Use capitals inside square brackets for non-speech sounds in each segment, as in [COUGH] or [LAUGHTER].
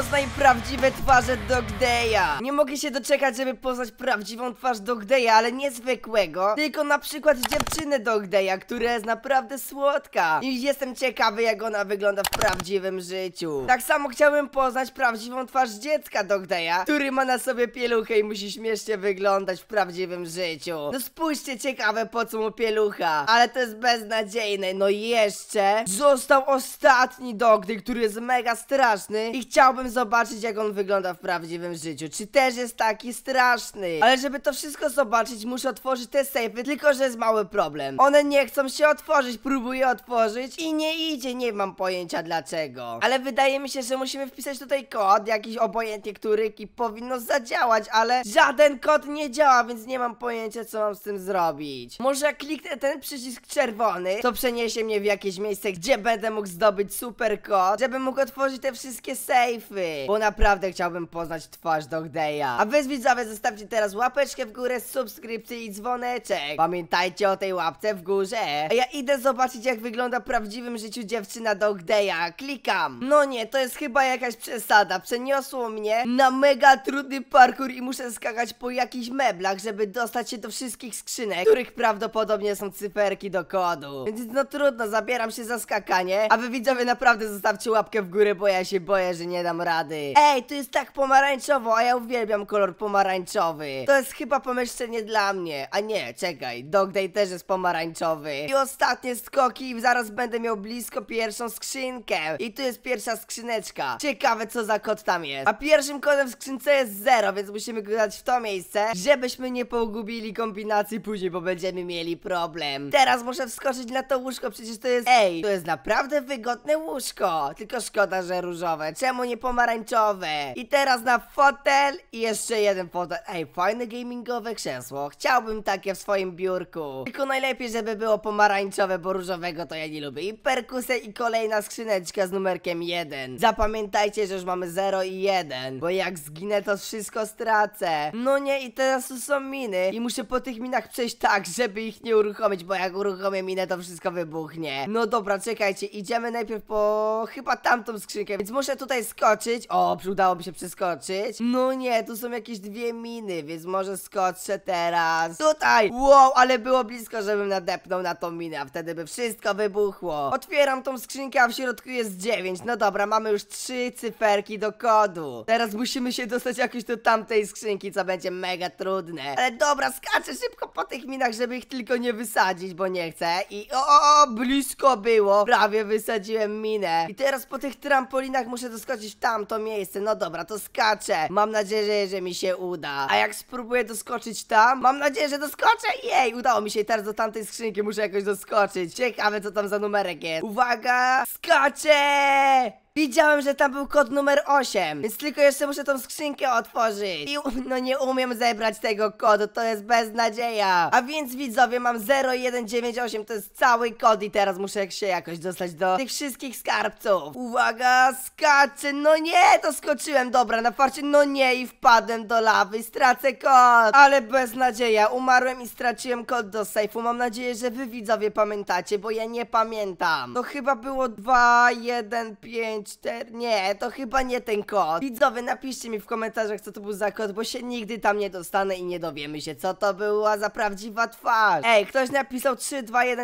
Poznaj prawdziwe twarze Dogdeja. Nie mogę się doczekać, żeby poznać prawdziwą twarz Dogdeja, ale nie zwykłego, tylko na przykład dziewczynę Dogdeja, która jest naprawdę słodka. I jestem ciekawy, jak ona wygląda w prawdziwym życiu. Tak samo chciałbym poznać prawdziwą twarz dziecka Dogdeja, który ma na sobie pieluchę i musi śmiesznie wyglądać w prawdziwym życiu. No spójrzcie, ciekawe po co mu pielucha. Ale to jest beznadziejne. No i jeszcze został ostatni Dogdej, który jest mega straszny i chciałbym zobaczyć, jak on wygląda w prawdziwym życiu. Czy też jest taki straszny? Ale żeby to wszystko zobaczyć, muszę otworzyć te sejfy, tylko że jest mały problem. One nie chcą się otworzyć, próbuję otworzyć i nie idzie, nie mam pojęcia dlaczego. Ale wydaje mi się, że musimy wpisać tutaj kod, jakiś obojętnie który i powinno zadziałać, ale żaden kod nie działa, więc nie mam pojęcia, co mam z tym zrobić. Może jak kliknę ten przycisk czerwony, to przeniesie mnie w jakieś miejsce, gdzie będę mógł zdobyć super kod, żebym mógł otworzyć te wszystkie sejfy bo naprawdę chciałbym poznać twarz Dogdeja. A wy widzowie zostawcie teraz łapeczkę w górę, subskrypcję i dzwoneczek. Pamiętajcie o tej łapce w górze. A ja idę zobaczyć jak wygląda w prawdziwym życiu dziewczyna Dogdeja. Klikam. No nie, to jest chyba jakaś przesada. Przeniosło mnie na mega trudny parkour i muszę skakać po jakichś meblach, żeby dostać się do wszystkich skrzynek, których prawdopodobnie są cyferki do kodu. Więc no trudno, zabieram się za skakanie. A wy widzowie naprawdę zostawcie łapkę w górę, bo ja się boję, że nie dam rady. Ej, tu jest tak pomarańczowo, a ja uwielbiam kolor pomarańczowy. To jest chyba pomieszczenie dla mnie. A nie, czekaj, Dog Day też jest pomarańczowy. I ostatnie skoki i zaraz będę miał blisko pierwszą skrzynkę. I tu jest pierwsza skrzyneczka. Ciekawe, co za kod tam jest. A pierwszym kodem w skrzynce jest zero, więc musimy go dać w to miejsce, żebyśmy nie pogubili kombinacji później, bo będziemy mieli problem. Teraz muszę wskoczyć na to łóżko, przecież to jest... Ej, to jest naprawdę wygodne łóżko. Tylko szkoda, że różowe. Czemu nie pomarańczowe? pomarańczowe. I teraz na fotel i jeszcze jeden fotel. Ej, fajne gamingowe krzesło. Chciałbym takie w swoim biurku. Tylko najlepiej, żeby było pomarańczowe, bo różowego to ja nie lubię. I perkusę i kolejna skrzyneczka z numerkiem 1. Zapamiętajcie, że już mamy 0 i 1, bo jak zginę to wszystko stracę. No nie, i teraz tu są miny i muszę po tych minach przejść tak, żeby ich nie uruchomić, bo jak uruchomię minę to wszystko wybuchnie. No dobra, czekajcie, idziemy najpierw po chyba tamtą skrzynkę, więc muszę tutaj skoczyć o, udało mi się przeskoczyć. No nie, tu są jakieś dwie miny, więc może skoczę teraz. Tutaj! Wow, ale było blisko, żebym nadepnął na tą minę, a wtedy by wszystko wybuchło. Otwieram tą skrzynkę, a w środku jest dziewięć. No dobra, mamy już trzy cyferki do kodu. Teraz musimy się dostać jakoś do tamtej skrzynki, co będzie mega trudne. Ale dobra, skaczę szybko po tych minach, żeby ich tylko nie wysadzić, bo nie chcę. I o, o blisko było. Prawie wysadziłem minę. I teraz po tych trampolinach muszę doskoczyć tam tamto miejsce. No dobra, to skaczę. Mam nadzieję, że mi się uda. A jak spróbuję doskoczyć tam, mam nadzieję, że doskoczę. Jej, udało mi się teraz do tamtej skrzynki. Muszę jakoś doskoczyć. Ciekawe, co tam za numerek jest. Uwaga, skaczę! Widziałem, że tam był kod numer 8, więc tylko jeszcze muszę tą skrzynkę otworzyć. I no nie umiem zebrać tego kodu, to jest beznadzieja. A więc widzowie, mam 0198, to jest cały kod i teraz muszę się jakoś dostać do tych wszystkich skarbców. Uwaga, skaczę, no nie, to skoczyłem, dobra, na farcie, no nie i wpadłem do lawy, stracę kod. Ale beznadzieja, umarłem i straciłem kod do sejfu, mam nadzieję, że wy widzowie pamiętacie, bo ja nie pamiętam. To no chyba było 2, 1, 5, 4... Nie, to chyba nie ten kod. Widzowie, napiszcie mi w komentarzach, co to był za kod, bo się nigdy tam nie dostanę i nie dowiemy się, co to była za prawdziwa twarz. Ej, ktoś napisał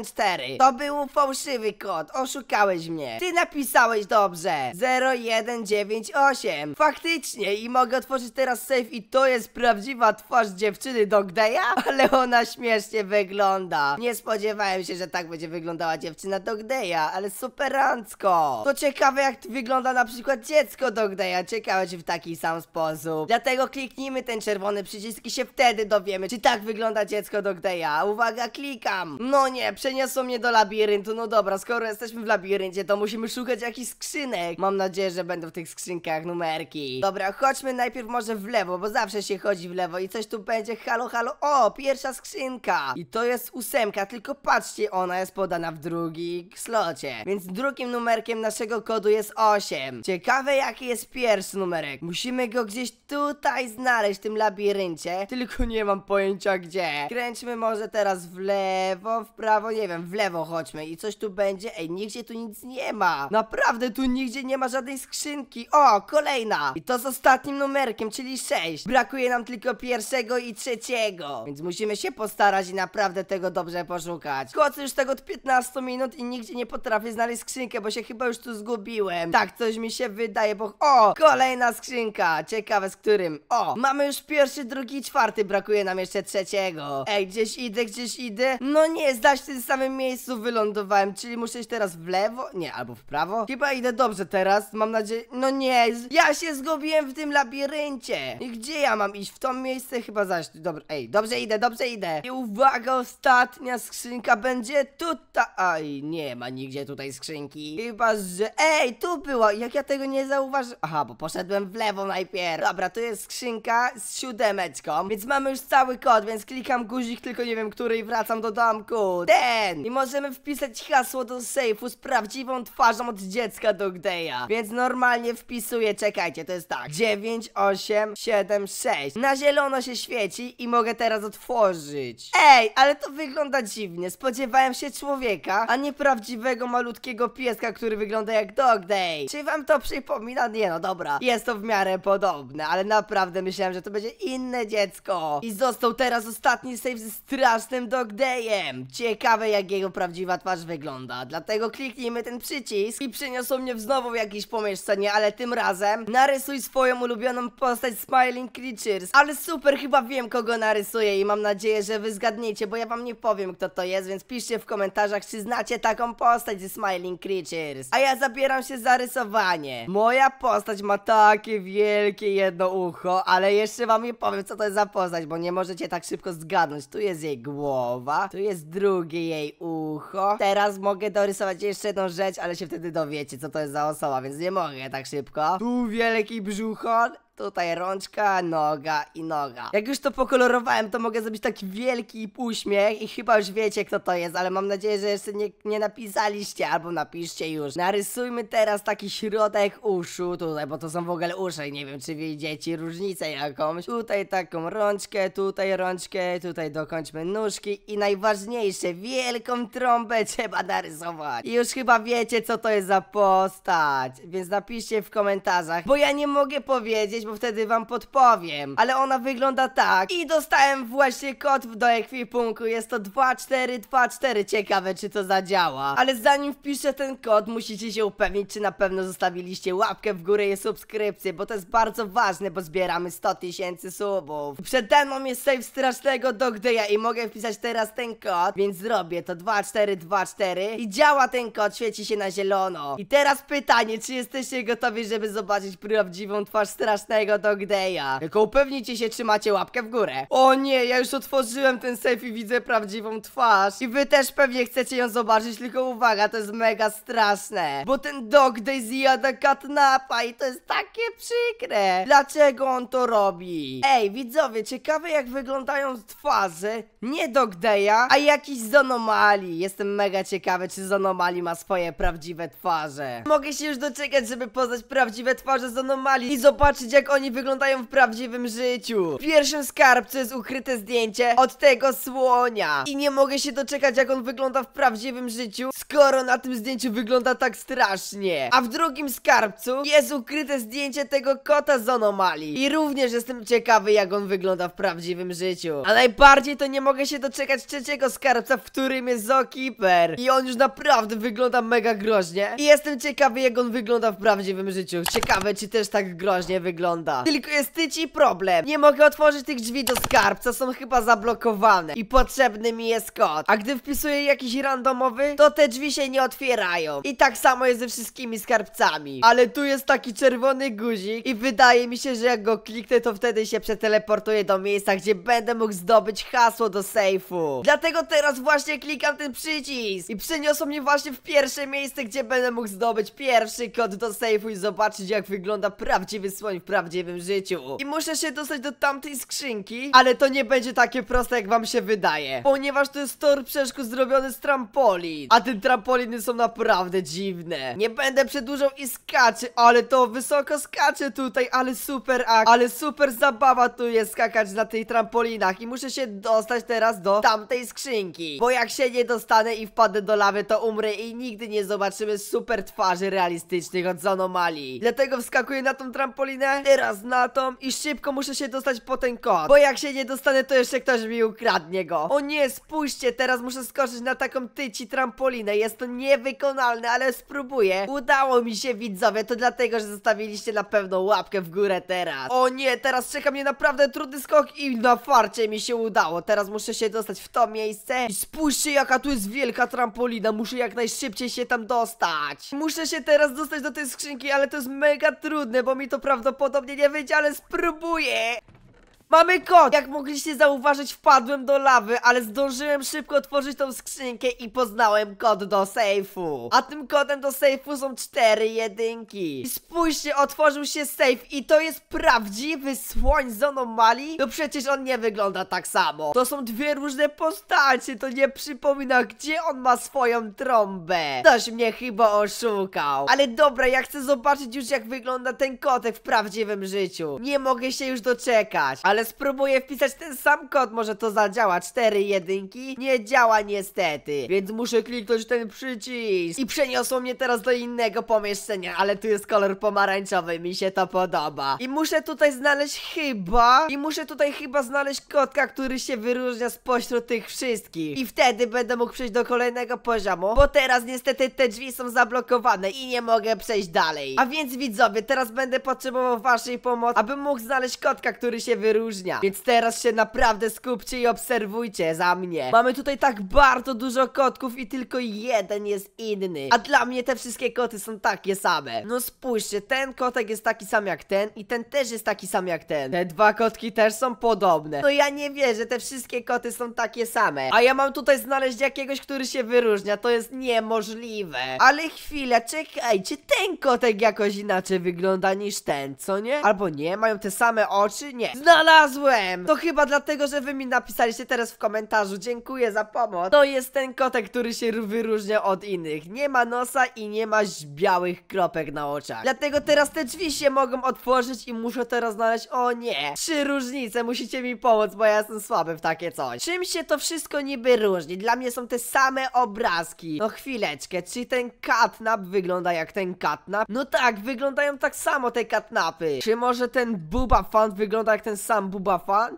4. To był fałszywy kod, oszukałeś mnie. Ty napisałeś dobrze. 8. Faktycznie, i mogę otworzyć teraz safe i to jest prawdziwa twarz dziewczyny Dogdeja? [LAUGHS] Ale ona śmiesznie wygląda. Nie spodziewałem się, że tak będzie wyglądała dziewczyna Dogdeja, ale superancko. To ciekawe, jak wygląda na przykład dziecko do Gdeja, ciekawe czy w taki sam sposób. Dlatego kliknijmy ten czerwony przycisk i się wtedy dowiemy, czy tak wygląda dziecko do Gdeja. Uwaga, klikam. No nie, przeniosło mnie do labiryntu, no dobra, skoro jesteśmy w labiryncie, to musimy szukać jakichś skrzynek. Mam nadzieję, że będą w tych skrzynkach numerki. Dobra, chodźmy najpierw może w lewo, bo zawsze się chodzi w lewo i coś tu będzie, halo, halo, o, pierwsza skrzynka. I to jest ósemka, tylko patrzcie, ona jest podana w drugi slocie. Więc drugim numerkiem naszego kodu jest 8. Ciekawe jaki jest pierwszy numerek. Musimy go gdzieś tutaj znaleźć w tym labiryncie, tylko nie mam pojęcia gdzie. Kręćmy może teraz w lewo, w prawo, nie wiem, w lewo chodźmy i coś tu będzie. Ej, nigdzie tu nic nie ma. Naprawdę tu nigdzie nie ma żadnej skrzynki. O, kolejna. I to z ostatnim numerkiem, czyli 6. Brakuje nam tylko pierwszego i trzeciego. Więc musimy się postarać i naprawdę tego dobrze poszukać. Chodzę już tego od 15 minut i nigdzie nie potrafię znaleźć skrzynkę, bo się chyba już tu zgubiłem wiem. Tak, coś mi się wydaje, bo... O! Kolejna skrzynka! Ciekawe z którym. O! Mamy już pierwszy, drugi, czwarty, brakuje nam jeszcze trzeciego. Ej, gdzieś idę, gdzieś idę. No nie, zdać w tym samym miejscu wylądowałem, czyli muszę iść teraz w lewo? Nie, albo w prawo? Chyba idę dobrze teraz, mam nadzieję... No nie, ja się zgubiłem w tym labiryncie. I gdzie ja mam iść? W to miejsce chyba zaś... Dobra, ej, dobrze idę, dobrze idę. I uwaga, ostatnia skrzynka będzie tutaj. Aj, nie ma nigdzie tutaj skrzynki. Chyba, że... Ej, tu było? Jak ja tego nie zauważyłem? Aha, bo poszedłem w lewo najpierw. Dobra, tu jest skrzynka z siódemeczką, więc mamy już cały kod, więc klikam guzik, tylko nie wiem który i wracam do domku. Ten! I możemy wpisać hasło do sejfu z prawdziwą twarzą od dziecka do Gdeja. Więc normalnie wpisuję, czekajcie, to jest tak. 9, 8, 7, 6. Na zielono się świeci i mogę teraz otworzyć. Ej, ale to wygląda dziwnie. Spodziewałem się człowieka, a nie prawdziwego malutkiego pieska, który wygląda jak dog day. Ej, czy wam to przypomina? Nie no, dobra, jest to w miarę podobne, ale naprawdę myślałem, że to będzie inne dziecko. I został teraz ostatni save ze strasznym Dog Dayem. Ciekawe jak jego prawdziwa twarz wygląda, dlatego kliknijmy ten przycisk i przyniosą mnie w znowu w jakieś pomieszczenie, ale tym razem narysuj swoją ulubioną postać Smiling Creatures. Ale super, chyba wiem kogo narysuję i mam nadzieję, że wy zgadniecie, bo ja wam nie powiem kto to jest, więc piszcie w komentarzach, czy znacie taką postać ze Smiling Creatures. A ja zabieram się za zarysowanie. Moja postać ma takie wielkie jedno ucho, ale jeszcze wam nie powiem, co to jest za postać, bo nie możecie tak szybko zgadnąć. Tu jest jej głowa, tu jest drugie jej ucho. Teraz mogę dorysować jeszcze jedną rzecz, ale się wtedy dowiecie, co to jest za osoba, więc nie mogę tak szybko. Tu wielki brzuchon, Tutaj rączka, noga i noga. Jak już to pokolorowałem, to mogę zrobić taki wielki uśmiech i chyba już wiecie kto to jest, ale mam nadzieję, że jeszcze nie, nie napisaliście, albo napiszcie już. Narysujmy teraz taki środek uszu tutaj, bo to są w ogóle uszy, nie wiem czy widzicie różnicę jakąś. Tutaj taką rączkę, tutaj rączkę, tutaj dokończmy nóżki i najważniejsze, wielką trąbę trzeba narysować. I już chyba wiecie co to jest za postać, więc napiszcie w komentarzach, bo ja nie mogę powiedzieć, bo wtedy wam podpowiem. Ale ona wygląda tak. I dostałem właśnie kod do ekwipunku. Jest to 2424. Ciekawe, czy to zadziała. Ale zanim wpiszę ten kod, musicie się upewnić, czy na pewno zostawiliście łapkę w górę i subskrypcję, bo to jest bardzo ważne, bo zbieramy 100 tysięcy subów. Przede mną jest save strasznego Dogdeja i mogę wpisać teraz ten kod, więc zrobię to 2424 i działa ten kod, świeci się na zielono. I teraz pytanie, czy jesteście gotowi, żeby zobaczyć prawdziwą twarz strasznego tego Dogdeja. Tylko upewnijcie się, czy macie łapkę w górę. O nie, ja już otworzyłem ten selfie, i widzę prawdziwą twarz. I wy też pewnie chcecie ją zobaczyć, tylko uwaga, to jest mega straszne. Bo ten Dogdej zjada katnapa i to jest takie przykre. Dlaczego on to robi? Ej, widzowie, ciekawe jak wyglądają twarze nie Dogdeja, a jakiś z anomalii. Jestem mega ciekawy, czy z anomalii ma swoje prawdziwe twarze. Mogę się już doczekać, żeby poznać prawdziwe twarze z anomalii i zobaczyć, jak jak oni wyglądają w prawdziwym życiu. W pierwszym skarbcu jest ukryte zdjęcie od tego słonia. I nie mogę się doczekać, jak on wygląda w prawdziwym życiu, skoro na tym zdjęciu wygląda tak strasznie. A w drugim skarbcu jest ukryte zdjęcie tego kota z anomalii. I również jestem ciekawy, jak on wygląda w prawdziwym życiu. A najbardziej to nie mogę się doczekać trzeciego skarbca, w którym jest Zookeeper. I on już naprawdę wygląda mega groźnie. I jestem ciekawy, jak on wygląda w prawdziwym życiu. Ciekawe, czy też tak groźnie wygląda wygląda. Tylko jest tyci problem. Nie mogę otworzyć tych drzwi do skarbca, są chyba zablokowane. I potrzebny mi jest kod. A gdy wpisuję jakiś randomowy, to te drzwi się nie otwierają. I tak samo jest ze wszystkimi skarbcami. Ale tu jest taki czerwony guzik i wydaje mi się, że jak go kliknę, to wtedy się przeteleportuję do miejsca, gdzie będę mógł zdobyć hasło do sejfu. Dlatego teraz właśnie klikam ten przycisk i przeniosą mnie właśnie w pierwsze miejsce, gdzie będę mógł zdobyć pierwszy kod do sejfu i zobaczyć jak wygląda prawdziwy słoń w prawdziwym prawdziwym życiu. I muszę się dostać do tamtej skrzynki, ale to nie będzie takie proste jak wam się wydaje, ponieważ to jest tor przeszkód zrobiony z trampolin, a te trampoliny są naprawdę dziwne. Nie będę przedłużał i skaczę, ale to wysoko skaczę tutaj, ale super ak, ale super zabawa tu jest skakać na tych trampolinach i muszę się dostać teraz do tamtej skrzynki, bo jak się nie dostanę i wpadę do lawy, to umrę i nigdy nie zobaczymy super twarzy realistycznych od Zonomalii. Dlatego wskakuję na tą trampolinę Teraz raz na tą i szybko muszę się dostać po ten kod. Bo jak się nie dostanę, to jeszcze ktoś mi ukradnie go. O nie, spójrzcie, teraz muszę skoczyć na taką tyci trampolinę. Jest to niewykonalne, ale spróbuję. Udało mi się, widzowie, to dlatego, że zostawiliście na pewno łapkę w górę teraz. O nie, teraz czeka mnie naprawdę trudny skok i na farcie mi się udało. Teraz muszę się dostać w to miejsce. I spójrzcie, jaka tu jest wielka trampolina. Muszę jak najszybciej się tam dostać. Muszę się teraz dostać do tej skrzynki, ale to jest mega trudne, bo mi to prawdopodobnie prawdopodobnie nie wyjdzie, ale spróbuję. Mamy kod! Jak mogliście zauważyć, wpadłem do lawy, ale zdążyłem szybko otworzyć tą skrzynkę i poznałem kod do sejfu. A tym kodem do sejfu są cztery jedynki. I spójrzcie, otworzył się sejf i to jest prawdziwy słoń z anomalii? No przecież on nie wygląda tak samo. To są dwie różne postacie, to nie przypomina, gdzie on ma swoją trąbę. Ktoś mnie chyba oszukał. Ale dobra, ja chcę zobaczyć już jak wygląda ten kotek w prawdziwym życiu. Nie mogę się już doczekać, ale ale spróbuję wpisać ten sam kod, może to zadziała. Cztery jedynki? Nie działa niestety, więc muszę kliknąć ten przycisk. I przeniosło mnie teraz do innego pomieszczenia, ale tu jest kolor pomarańczowy, mi się to podoba. I muszę tutaj znaleźć chyba, i muszę tutaj chyba znaleźć kotka, który się wyróżnia spośród tych wszystkich. I wtedy będę mógł przejść do kolejnego poziomu, bo teraz niestety te drzwi są zablokowane i nie mogę przejść dalej. A więc widzowie, teraz będę potrzebował waszej pomocy, abym mógł znaleźć kotka, który się wyróżnia wyróżnia. Więc teraz się naprawdę skupcie i obserwujcie za mnie. Mamy tutaj tak bardzo dużo kotków i tylko jeden jest inny. A dla mnie te wszystkie koty są takie same. No spójrzcie, ten kotek jest taki sam jak ten i ten też jest taki sam jak ten. Te dwa kotki też są podobne. No ja nie wierzę, te wszystkie koty są takie same. A ja mam tutaj znaleźć jakiegoś, który się wyróżnia. To jest niemożliwe. Ale chwila, czekajcie, ten kotek jakoś inaczej wygląda niż ten, co nie? Albo nie? Mają te same oczy? Nie. Znalazłem znalazłem! To chyba dlatego, że wy mi napisaliście teraz w komentarzu. Dziękuję za pomoc. To jest ten kotek, który się wyróżnia od innych. Nie ma nosa i nie ma białych kropek na oczach. Dlatego teraz te drzwi się mogą otworzyć i muszę teraz znaleźć... O nie! Trzy różnice, musicie mi pomóc, bo ja jestem słaby w takie coś. Czym się to wszystko niby różni? Dla mnie są te same obrazki. No chwileczkę, czy ten katnap wygląda jak ten katnap? No tak, wyglądają tak samo te katnapy. Czy może ten buba fan wygląda jak ten sam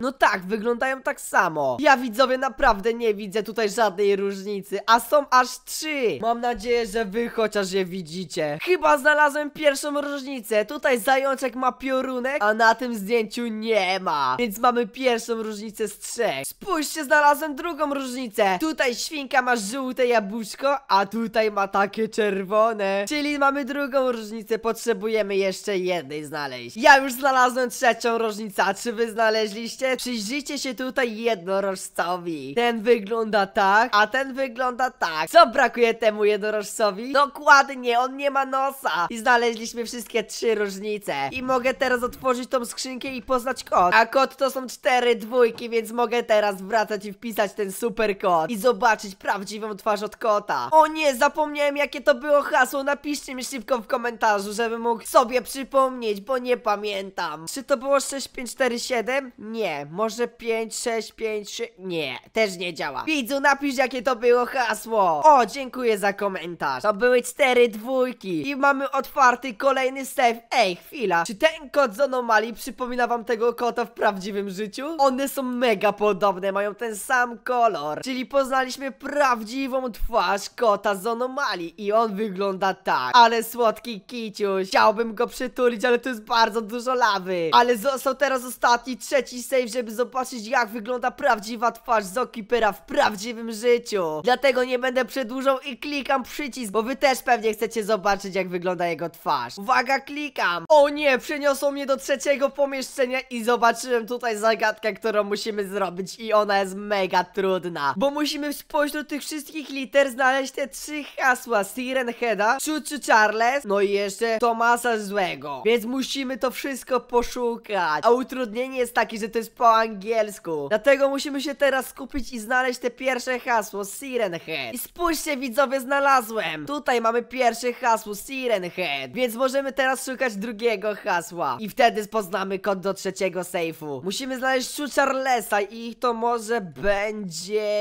no tak, wyglądają tak samo. Ja widzowie naprawdę nie widzę tutaj żadnej różnicy, a są aż trzy. Mam nadzieję, że wy chociaż je widzicie. Chyba znalazłem pierwszą różnicę. Tutaj zajączek ma piorunek, a na tym zdjęciu nie ma. Więc mamy pierwszą różnicę z trzech. Spójrzcie, znalazłem drugą różnicę. Tutaj świnka ma żółte jabłuszko, a tutaj ma takie czerwone. Czyli mamy drugą różnicę, potrzebujemy jeszcze jednej znaleźć. Ja już znalazłem trzecią różnicę, a czy wy znalazłeś? znaleźliście? Przyjrzyjcie się tutaj jednorożcowi. Ten wygląda tak, a ten wygląda tak. Co brakuje temu jednorożcowi? Dokładnie, on nie ma nosa. I znaleźliśmy wszystkie trzy różnice. I mogę teraz otworzyć tą skrzynkę i poznać kod. A kod to są cztery dwójki, więc mogę teraz wracać i wpisać ten super kod. I zobaczyć prawdziwą twarz od kota. O nie, zapomniałem jakie to było hasło. Napiszcie mi szybko w komentarzu, żebym mógł sobie przypomnieć, bo nie pamiętam. Czy to było 6547? 7? Nie. Może 5, 6, 5, 3? Nie. Też nie działa. Widzu, napisz jakie to było hasło. O, dziękuję za komentarz. To były cztery dwójki. I mamy otwarty kolejny save. Ej, chwila. Czy ten kot z anomalii przypomina wam tego kota w prawdziwym życiu? One są mega podobne, mają ten sam kolor. Czyli poznaliśmy prawdziwą twarz kota z anomalii. I on wygląda tak. Ale słodki kiciuś. Chciałbym go przytulić, ale tu jest bardzo dużo lawy. Ale został teraz ostatni ostatni, trzeci save, żeby zobaczyć jak wygląda prawdziwa twarz Zokipera w prawdziwym życiu. Dlatego nie będę przedłużał i klikam przycisk, bo wy też pewnie chcecie zobaczyć jak wygląda jego twarz. Uwaga, klikam. O nie, przeniosło mnie do trzeciego pomieszczenia i zobaczyłem tutaj zagadkę, którą musimy zrobić i ona jest mega trudna. Bo musimy spośród tych wszystkich liter znaleźć te trzy hasła Siren Heada, Chuchu Charles, no i jeszcze Tomasa Złego. Więc musimy to wszystko poszukać. A utrudnienie jest taki, że to jest po angielsku. Dlatego musimy się teraz skupić i znaleźć te pierwsze hasło Siren Head. I spójrzcie widzowie, znalazłem. Tutaj mamy pierwsze hasło Siren Head, więc możemy teraz szukać drugiego hasła. I wtedy poznamy kod do trzeciego sejfu. Musimy znaleźć Shu Charlesa i to może będzie...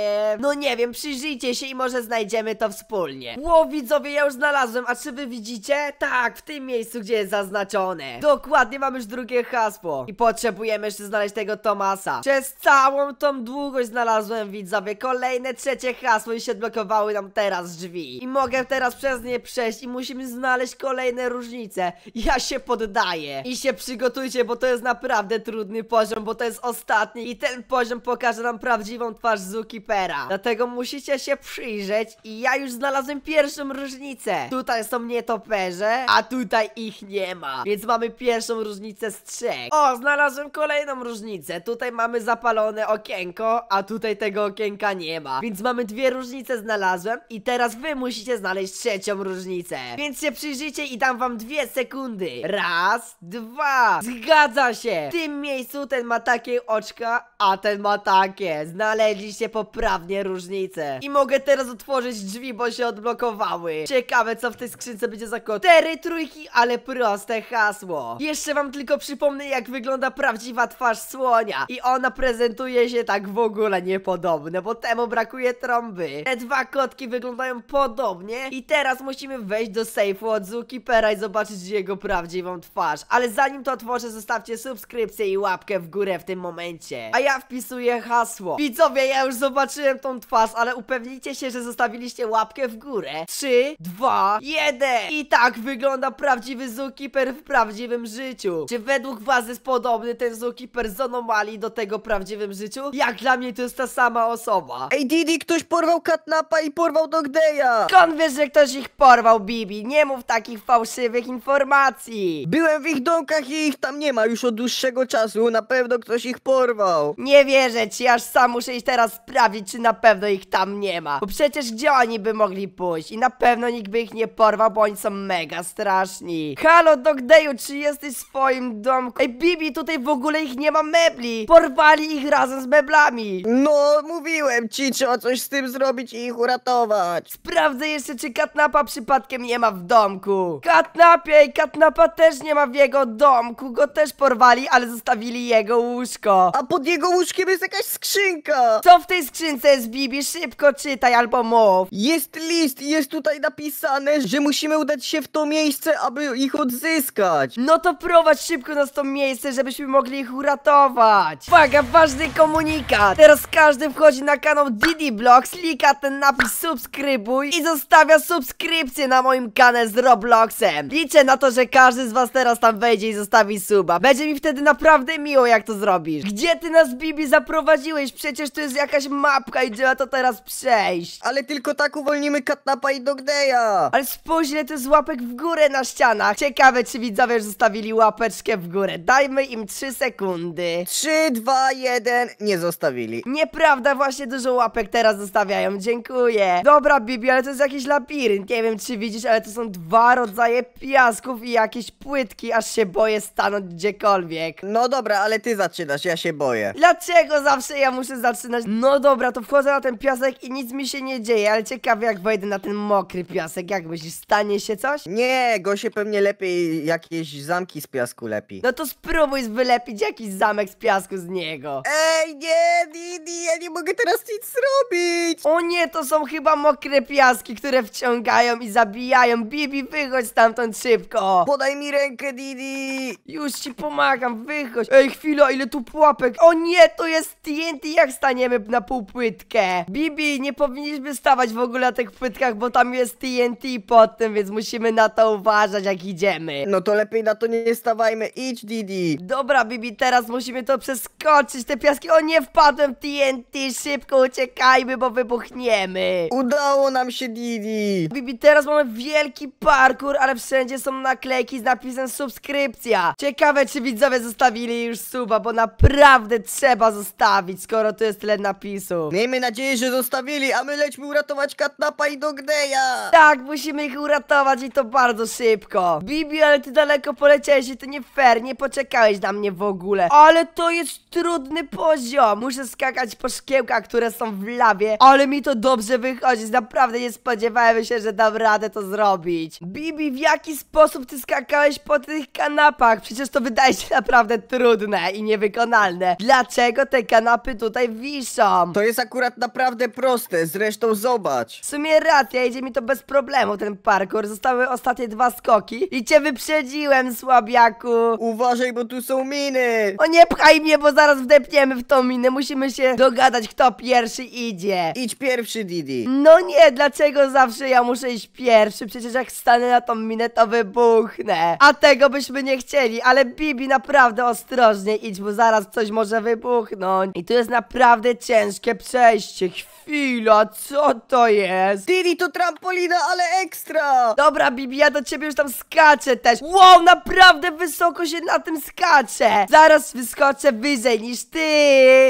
No nie wiem, przyjrzyjcie się i może znajdziemy to wspólnie. Ło, widzowie, ja już znalazłem, a czy wy widzicie? Tak, w tym miejscu, gdzie jest zaznaczone. Dokładnie mamy już drugie hasło. I potrzebujemy jeszcze znaleźć tego Tomasa. Przez całą tą długość znalazłem widzowie kolejne trzecie hasło i się odblokowały nam teraz drzwi. I mogę teraz przez nie przejść i musimy znaleźć kolejne różnice. Ja się poddaję. I się przygotujcie, bo to jest naprawdę trudny poziom, bo to jest ostatni i ten poziom pokaże nam prawdziwą twarz Zookeepera. Dlatego musicie się przyjrzeć i ja już znalazłem pierwszą różnicę. Tutaj są nietoperze, a tutaj ich nie ma. Więc mamy pierwszą różnicę z trzech. O, znalazłem kolejne kolejną różnicę. Tutaj mamy zapalone okienko, a tutaj tego okienka nie ma. Więc mamy dwie różnice znalazłem i teraz wy musicie znaleźć trzecią różnicę. Więc się przyjrzyjcie i dam wam dwie sekundy. Raz, dwa. Zgadza się. W tym miejscu ten ma takie oczka, a ten ma takie. Znaleźliście poprawnie różnicę. I mogę teraz otworzyć drzwi, bo się odblokowały. Ciekawe co w tej skrzynce będzie za kod. trójki, ale proste hasło. Jeszcze wam tylko przypomnę jak wygląda prawdziwa twarz słonia i ona prezentuje się tak w ogóle niepodobne, bo temu brakuje trąby. Te dwa kotki wyglądają podobnie i teraz musimy wejść do sejfu od Zookeepera i zobaczyć jego prawdziwą twarz. Ale zanim to otworzę, zostawcie subskrypcję i łapkę w górę w tym momencie. A ja wpisuję hasło. Widzowie, ja już zobaczyłem tą twarz, ale upewnijcie się, że zostawiliście łapkę w górę. 3, 2, 1 I tak wygląda prawdziwy Zookeeper w prawdziwym życiu. Czy według was jest podobny ten Zookeeper? goalkeeper z do tego prawdziwym życiu? Jak dla mnie to jest ta sama osoba. Ej Didi, ktoś porwał Katnapa i porwał Dogdeja! Skąd wiesz, że ktoś ich porwał, Bibi? Nie mów takich fałszywych informacji! Byłem w ich domkach i ich tam nie ma już od dłuższego czasu. Na pewno ktoś ich porwał. Nie wierzę ci, aż sam muszę iść teraz sprawdzić, czy na pewno ich tam nie ma. Bo przecież gdzie oni by mogli pójść? I na pewno nikt by ich nie porwał, bo oni są mega straszni. Halo, Dogdeju, czy jesteś w swoim domku? Ej, Bibi, tutaj w ogóle ich nie ma mebli. Porwali ich razem z meblami. No, mówiłem ci, trzeba coś z tym zrobić i ich uratować. Sprawdzę jeszcze, czy katnapa przypadkiem nie ma w domku. Katnapie i katnapa też nie ma w jego domku. Go też porwali, ale zostawili jego łóżko. A pod jego łóżkiem jest jakaś skrzynka. Co w tej skrzynce jest, Bibi? Szybko czytaj albo mów. Jest list i jest tutaj napisane, że musimy udać się w to miejsce, aby ich odzyskać. No to prowadź szybko nas to miejsce, żebyśmy mogli ich uratować. Uwaga, ważny komunikat. Teraz każdy wchodzi na kanał Didi Blocks, klika ten napis subskrybuj i zostawia subskrypcję na moim kanale z Robloxem. Liczę na to, że każdy z was teraz tam wejdzie i zostawi suba. Będzie mi wtedy naprawdę miło, jak to zrobisz. Gdzie ty nas, Bibi, zaprowadziłeś? Przecież tu jest jakaś mapka i trzeba to teraz przejść. Ale tylko tak uwolnimy Katnapa i Dogdeja. Ale spójrz, ile to jest łapek w górę na ścianach. Ciekawe, czy widzowie już zostawili łapeczkę w górę. Dajmy im 3 sekundy sekundy. 3, 2, 1. Nie zostawili. Nieprawda, właśnie dużo łapek teraz zostawiają, dziękuję. Dobra, Bibi, ale to jest jakiś labirynt. Nie wiem, czy widzisz, ale to są dwa rodzaje piasków i jakieś płytki, aż się boję stanąć gdziekolwiek. No dobra, ale ty zaczynasz, ja się boję. Dlaczego zawsze ja muszę zaczynać? No dobra, to wchodzę na ten piasek i nic mi się nie dzieje, ale ciekawie jak wejdę na ten mokry piasek. Jak myślisz, stanie się coś? Nie, go się pewnie lepiej jakieś zamki z piasku lepi. No to spróbuj wylepić, ja jakiś zamek z piasku z niego. Ej, nie, Didi, ja nie mogę teraz nic zrobić. O nie, to są chyba mokre piaski, które wciągają i zabijają. Bibi, wychodź stamtąd szybko. Podaj mi rękę, Didi. Już ci pomagam, wychodź. Ej, chwila, ile tu pułapek. O nie, to jest TNT, jak staniemy na półpłytkę? Bibi, nie powinniśmy stawać w ogóle na tych płytkach, bo tam jest TNT pod tym, więc musimy na to uważać, jak idziemy. No to lepiej na to nie stawajmy. Idź, Didi. Dobra, Bibi, teraz musimy to przeskoczyć, te piaski. O nie, wpadłem w TNT, szybko uciekajmy, bo wybuchniemy. Udało nam się, Didi. Bibi, teraz mamy wielki parkour, ale wszędzie są naklejki z napisem subskrypcja. Ciekawe, czy widzowie zostawili już suba, bo naprawdę trzeba zostawić, skoro tu jest tyle napisu. Miejmy nadzieję, że zostawili, a my lećmy uratować Katnapa i Dogdeja. Tak, musimy ich uratować i to bardzo szybko. Bibi, ale ty daleko poleciałeś i to nie fair, nie poczekałeś na mnie w ogóle ogóle. Ale to jest trudny poziom. Muszę skakać po szkiełkach, które są w lawie. Ale mi to dobrze wychodzi. Naprawdę nie spodziewałem się, że dam radę to zrobić. Bibi, w jaki sposób ty skakałeś po tych kanapach? Przecież to wydaje się naprawdę trudne i niewykonalne. Dlaczego te kanapy tutaj wiszą? To jest akurat naprawdę proste. Zresztą zobacz. W sumie racja, idzie mi to bez problemu ten parkour. Zostały ostatnie dwa skoki i cię wyprzedziłem, słabiaku. Uważaj, bo tu są miny. O nie pchaj mnie, bo zaraz wdepniemy w tą minę. Musimy się dogadać, kto pierwszy idzie. Idź pierwszy, Didi. No nie, dlaczego zawsze ja muszę iść pierwszy? Przecież jak stanę na tą minę, to wybuchnę. A tego byśmy nie chcieli, ale Bibi, naprawdę ostrożnie idź, bo zaraz coś może wybuchnąć. I tu jest naprawdę ciężkie przejście. Chwila, co to jest? Didi, to trampolina, ale ekstra! Dobra, Bibi, ja do ciebie już tam skaczę też. Wow, naprawdę wysoko się na tym skacze. Zaraz zaraz wyskoczę wyżej niż ty.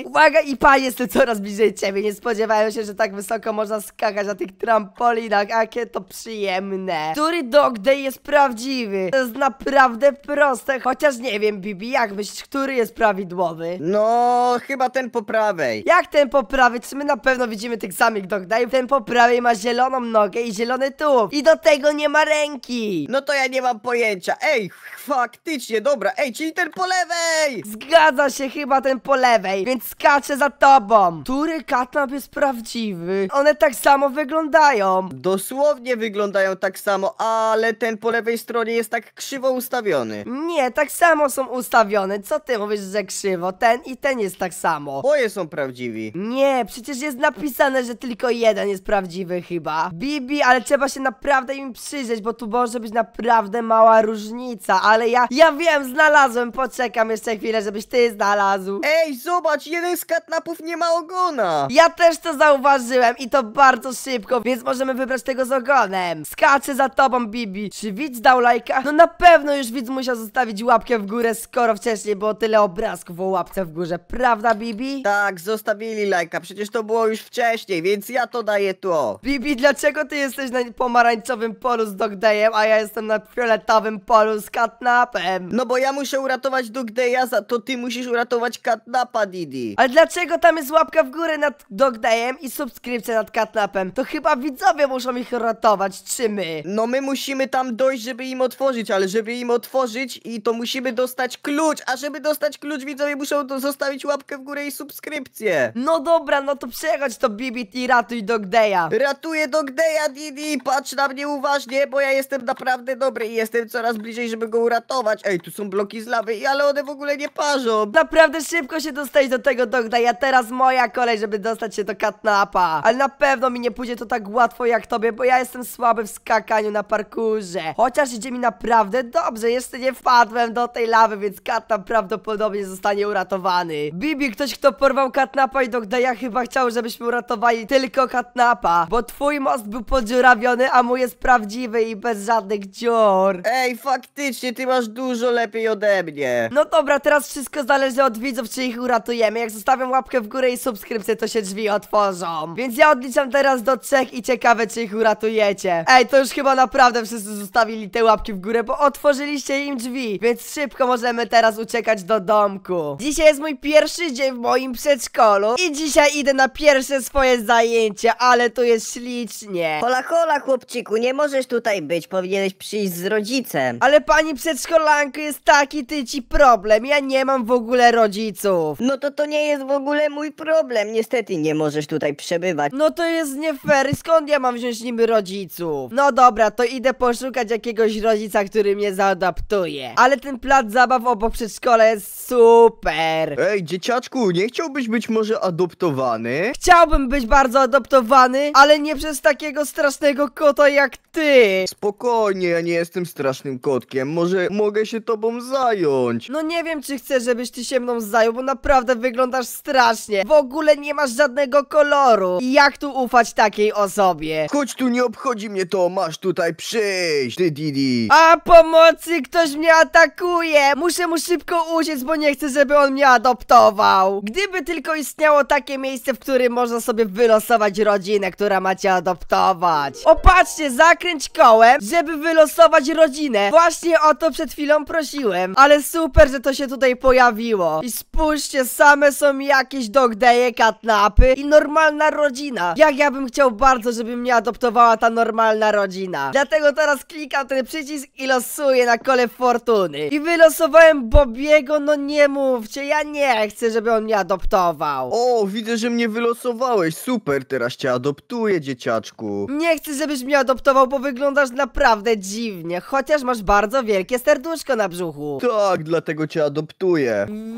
Uwaga i panie, jestem coraz bliżej ciebie. Nie spodziewałem się, że tak wysoko można skakać na tych trampolinach. Jakie to przyjemne. Który dog day jest prawdziwy? To jest naprawdę proste. Chociaż nie wiem, Bibi, jak myślisz, który jest prawidłowy? No, chyba ten po prawej. Jak ten po prawej? Czy my na pewno widzimy tych samych dog day? Ten po prawej ma zieloną nogę i zielony tułów. I do tego nie ma ręki. No to ja nie mam pojęcia. Ej, faktycznie, dobra. Ej, czyli ten po lewej. Zgadza się chyba ten po lewej, więc skaczę za tobą. Który katnap jest prawdziwy? One tak samo wyglądają. Dosłownie wyglądają tak samo, ale ten po lewej stronie jest tak krzywo ustawiony. Nie, tak samo są ustawione. Co ty mówisz, że krzywo? Ten i ten jest tak samo. Oje są prawdziwi. Nie, przecież jest napisane, że tylko jeden jest prawdziwy chyba. Bibi, ale trzeba się naprawdę im przyjrzeć, bo tu może być naprawdę mała różnica, ale ja, ja wiem, znalazłem, poczekam jeszcze chwilę, żebyś ty znalazł. Ej, zobacz, jeden z katnapów nie ma ogona. Ja też to zauważyłem i to bardzo szybko, więc możemy wybrać tego z ogonem. Skaczę za tobą, Bibi. Czy widz dał lajka? No na pewno już widz musiał zostawić łapkę w górę, skoro wcześniej było tyle obrazków o łapce w górze. Prawda, Bibi? Tak, zostawili lajka, przecież to było już wcześniej, więc ja to daję tu. Bibi, dlaczego ty jesteś na pomarańczowym polu z Dogdejem, a ja jestem na fioletowym polu z katnapem? No bo ja muszę uratować Dogdeja to ty musisz uratować Katnapa, Didi. Ale dlaczego tam jest łapka w górę nad Dogdayem i subskrypcja nad Katnapem? To chyba widzowie muszą ich ratować, czy my? No my musimy tam dojść, żeby im otworzyć, ale żeby im otworzyć i to musimy dostać klucz, a żeby dostać klucz widzowie muszą to zostawić łapkę w górę i subskrypcję. No dobra, no to przechodź to Bibit i ratuj Dogdaya. Ratuję Dogdaya, Didi, patrz na mnie uważnie, bo ja jestem naprawdę dobry i jestem coraz bliżej, żeby go uratować. Ej, tu są bloki z lawy, ale one w ogóle ogóle nie parzą. Naprawdę szybko się dostać do tego dogna, ja teraz moja kolej, żeby dostać się do katnapa. Ale na pewno mi nie pójdzie to tak łatwo jak tobie, bo ja jestem słaby w skakaniu na parkurze. Chociaż idzie mi naprawdę dobrze, jeszcze nie wpadłem do tej lawy, więc katnap prawdopodobnie zostanie uratowany. Bibi, ktoś kto porwał katnapa i dogna, ja chyba chciał, żebyśmy uratowali tylko katnapa, bo twój most był podziurawiony, a mój jest prawdziwy i bez żadnych dziur. Ej, faktycznie, ty masz dużo lepiej ode mnie. No dobra, teraz wszystko zależy od widzów, czy ich uratujemy. Jak zostawiam łapkę w górę i subskrypcję, to się drzwi otworzą. Więc ja odliczam teraz do trzech i ciekawe, czy ich uratujecie. Ej, to już chyba naprawdę wszyscy zostawili te łapki w górę, bo otworzyliście im drzwi. Więc szybko możemy teraz uciekać do domku. Dzisiaj jest mój pierwszy dzień w moim przedszkolu i dzisiaj idę na pierwsze swoje zajęcie, ale tu jest ślicznie. Hola, hola, chłopczyku, nie możesz tutaj być, powinieneś przyjść z rodzicem. Ale pani przedszkolanku, jest taki tyci problem ja nie mam w ogóle rodziców. No to to nie jest w ogóle mój problem. Niestety nie możesz tutaj przebywać. No to jest nie fair. Skąd ja mam wziąć niby rodziców? No dobra, to idę poszukać jakiegoś rodzica, który mnie zaadaptuje. Ale ten plac zabaw obok przedszkola jest super. Ej, dzieciaczku, nie chciałbyś być może adoptowany? Chciałbym być bardzo adoptowany, ale nie przez takiego strasznego kota jak ty. Spokojnie, ja nie jestem strasznym kotkiem. Może mogę się tobą zająć. No nie wiem, wiem, czy chcę, żebyś ty się mną zajął, bo naprawdę wyglądasz strasznie. W ogóle nie masz żadnego koloru. I jak tu ufać takiej osobie? Chodź tu, nie obchodzi mnie to, masz tutaj przyjść, ty Didi. A pomocy, ktoś mnie atakuje. Muszę mu szybko uciec, bo nie chcę, żeby on mnie adoptował. Gdyby tylko istniało takie miejsce, w którym można sobie wylosować rodzinę, która ma cię adoptować. Opatrzcie, zakręć kołem, żeby wylosować rodzinę. Właśnie o to przed chwilą prosiłem. Ale super, że to się tutaj pojawiło. I spójrzcie, same są jakieś dogdeje, katnapy i normalna rodzina. Jak ja bym chciał bardzo, żeby mnie adoptowała ta normalna rodzina. Dlatego teraz klikam ten przycisk i losuję na kole fortuny. I wylosowałem Bobiego, no nie mówcie, ja nie chcę, żeby on mnie adoptował. O, widzę, że mnie wylosowałeś, super, teraz cię adoptuję, dzieciaczku. Nie chcę, żebyś mnie adoptował, bo wyglądasz naprawdę dziwnie, chociaż masz bardzo wielkie serduszko na brzuchu. Tak, dlatego cię adoptuję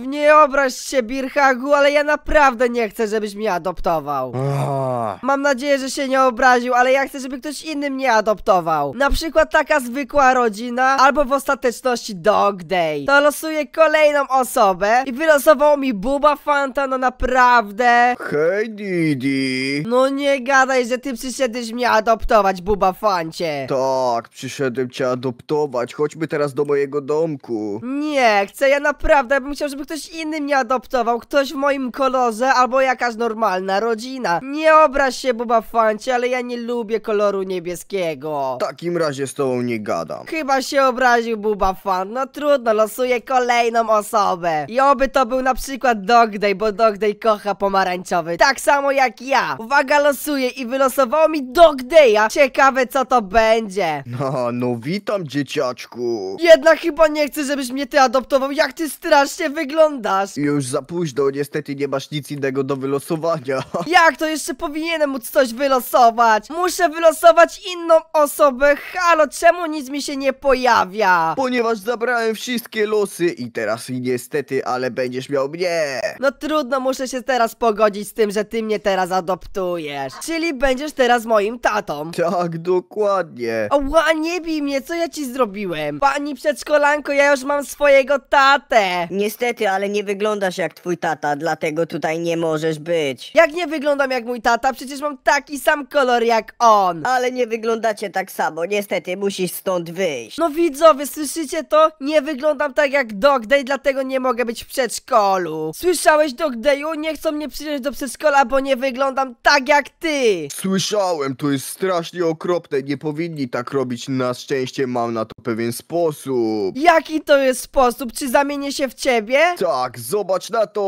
nie obraź się, Birhagu, ale ja naprawdę nie chcę, żebyś mnie adoptował. Mam nadzieję, że się nie obraził, ale ja chcę, żeby ktoś inny mnie adoptował. Na przykład taka zwykła rodzina, albo w ostateczności Dog Day. To losuję kolejną osobę i wylosował mi Buba Fanta, no naprawdę. Hej, Didi. No nie gadaj, że ty przyszedłeś mnie adoptować, Buba Fancie. Tak, przyszedłem cię adoptować. Chodźmy teraz do mojego domku. Nie, chcę ja na naprawdę, ja bym chciał, żeby ktoś inny mnie adoptował, ktoś w moim kolorze, albo jakaś normalna rodzina. Nie obraź się, buba Fancie, ale ja nie lubię koloru niebieskiego. W takim razie z tobą nie gadam. Chyba się obraził Buba Fan, no trudno, losuję kolejną osobę. I oby to był na przykład Dogday, bo Dogday kocha pomarańczowy, tak samo jak ja. Uwaga, losuję i wylosowało mi Dogdaya. Ciekawe, co to będzie. No, no witam dzieciaczku. Jednak chyba nie chcę, żebyś mnie ty adoptował, jak ty ty strasznie wyglądasz. Już za późno, niestety nie masz nic innego do wylosowania. [LAUGHS] Jak to jeszcze powinienem móc coś wylosować? Muszę wylosować inną osobę. Halo, czemu nic mi się nie pojawia? Ponieważ zabrałem wszystkie losy i teraz niestety, ale będziesz miał mnie. No trudno, muszę się teraz pogodzić z tym, że ty mnie teraz adoptujesz. Czyli będziesz teraz moim tatą. Tak, dokładnie. Oła, nie bij mnie, co ja ci zrobiłem? Pani przedszkolanko, ja już mam swojego tatę tatę! Niestety, ale nie wyglądasz jak twój tata, dlatego tutaj nie możesz być. Jak nie wyglądam jak mój tata? Przecież mam taki sam kolor jak on! Ale nie wyglądacie tak samo, niestety musisz stąd wyjść. No widzowie, słyszycie to? Nie wyglądam tak jak Dog Day, dlatego nie mogę być w przedszkolu. Słyszałeś Dog Dayu? Nie chcą mnie przyjąć do przedszkola, bo nie wyglądam tak jak ty! Słyszałem, to jest strasznie okropne, nie powinni tak robić, na szczęście mam na to pewien sposób. Jaki to jest sposób? Czy zamiast zamienię się w ciebie? Tak, zobacz na to!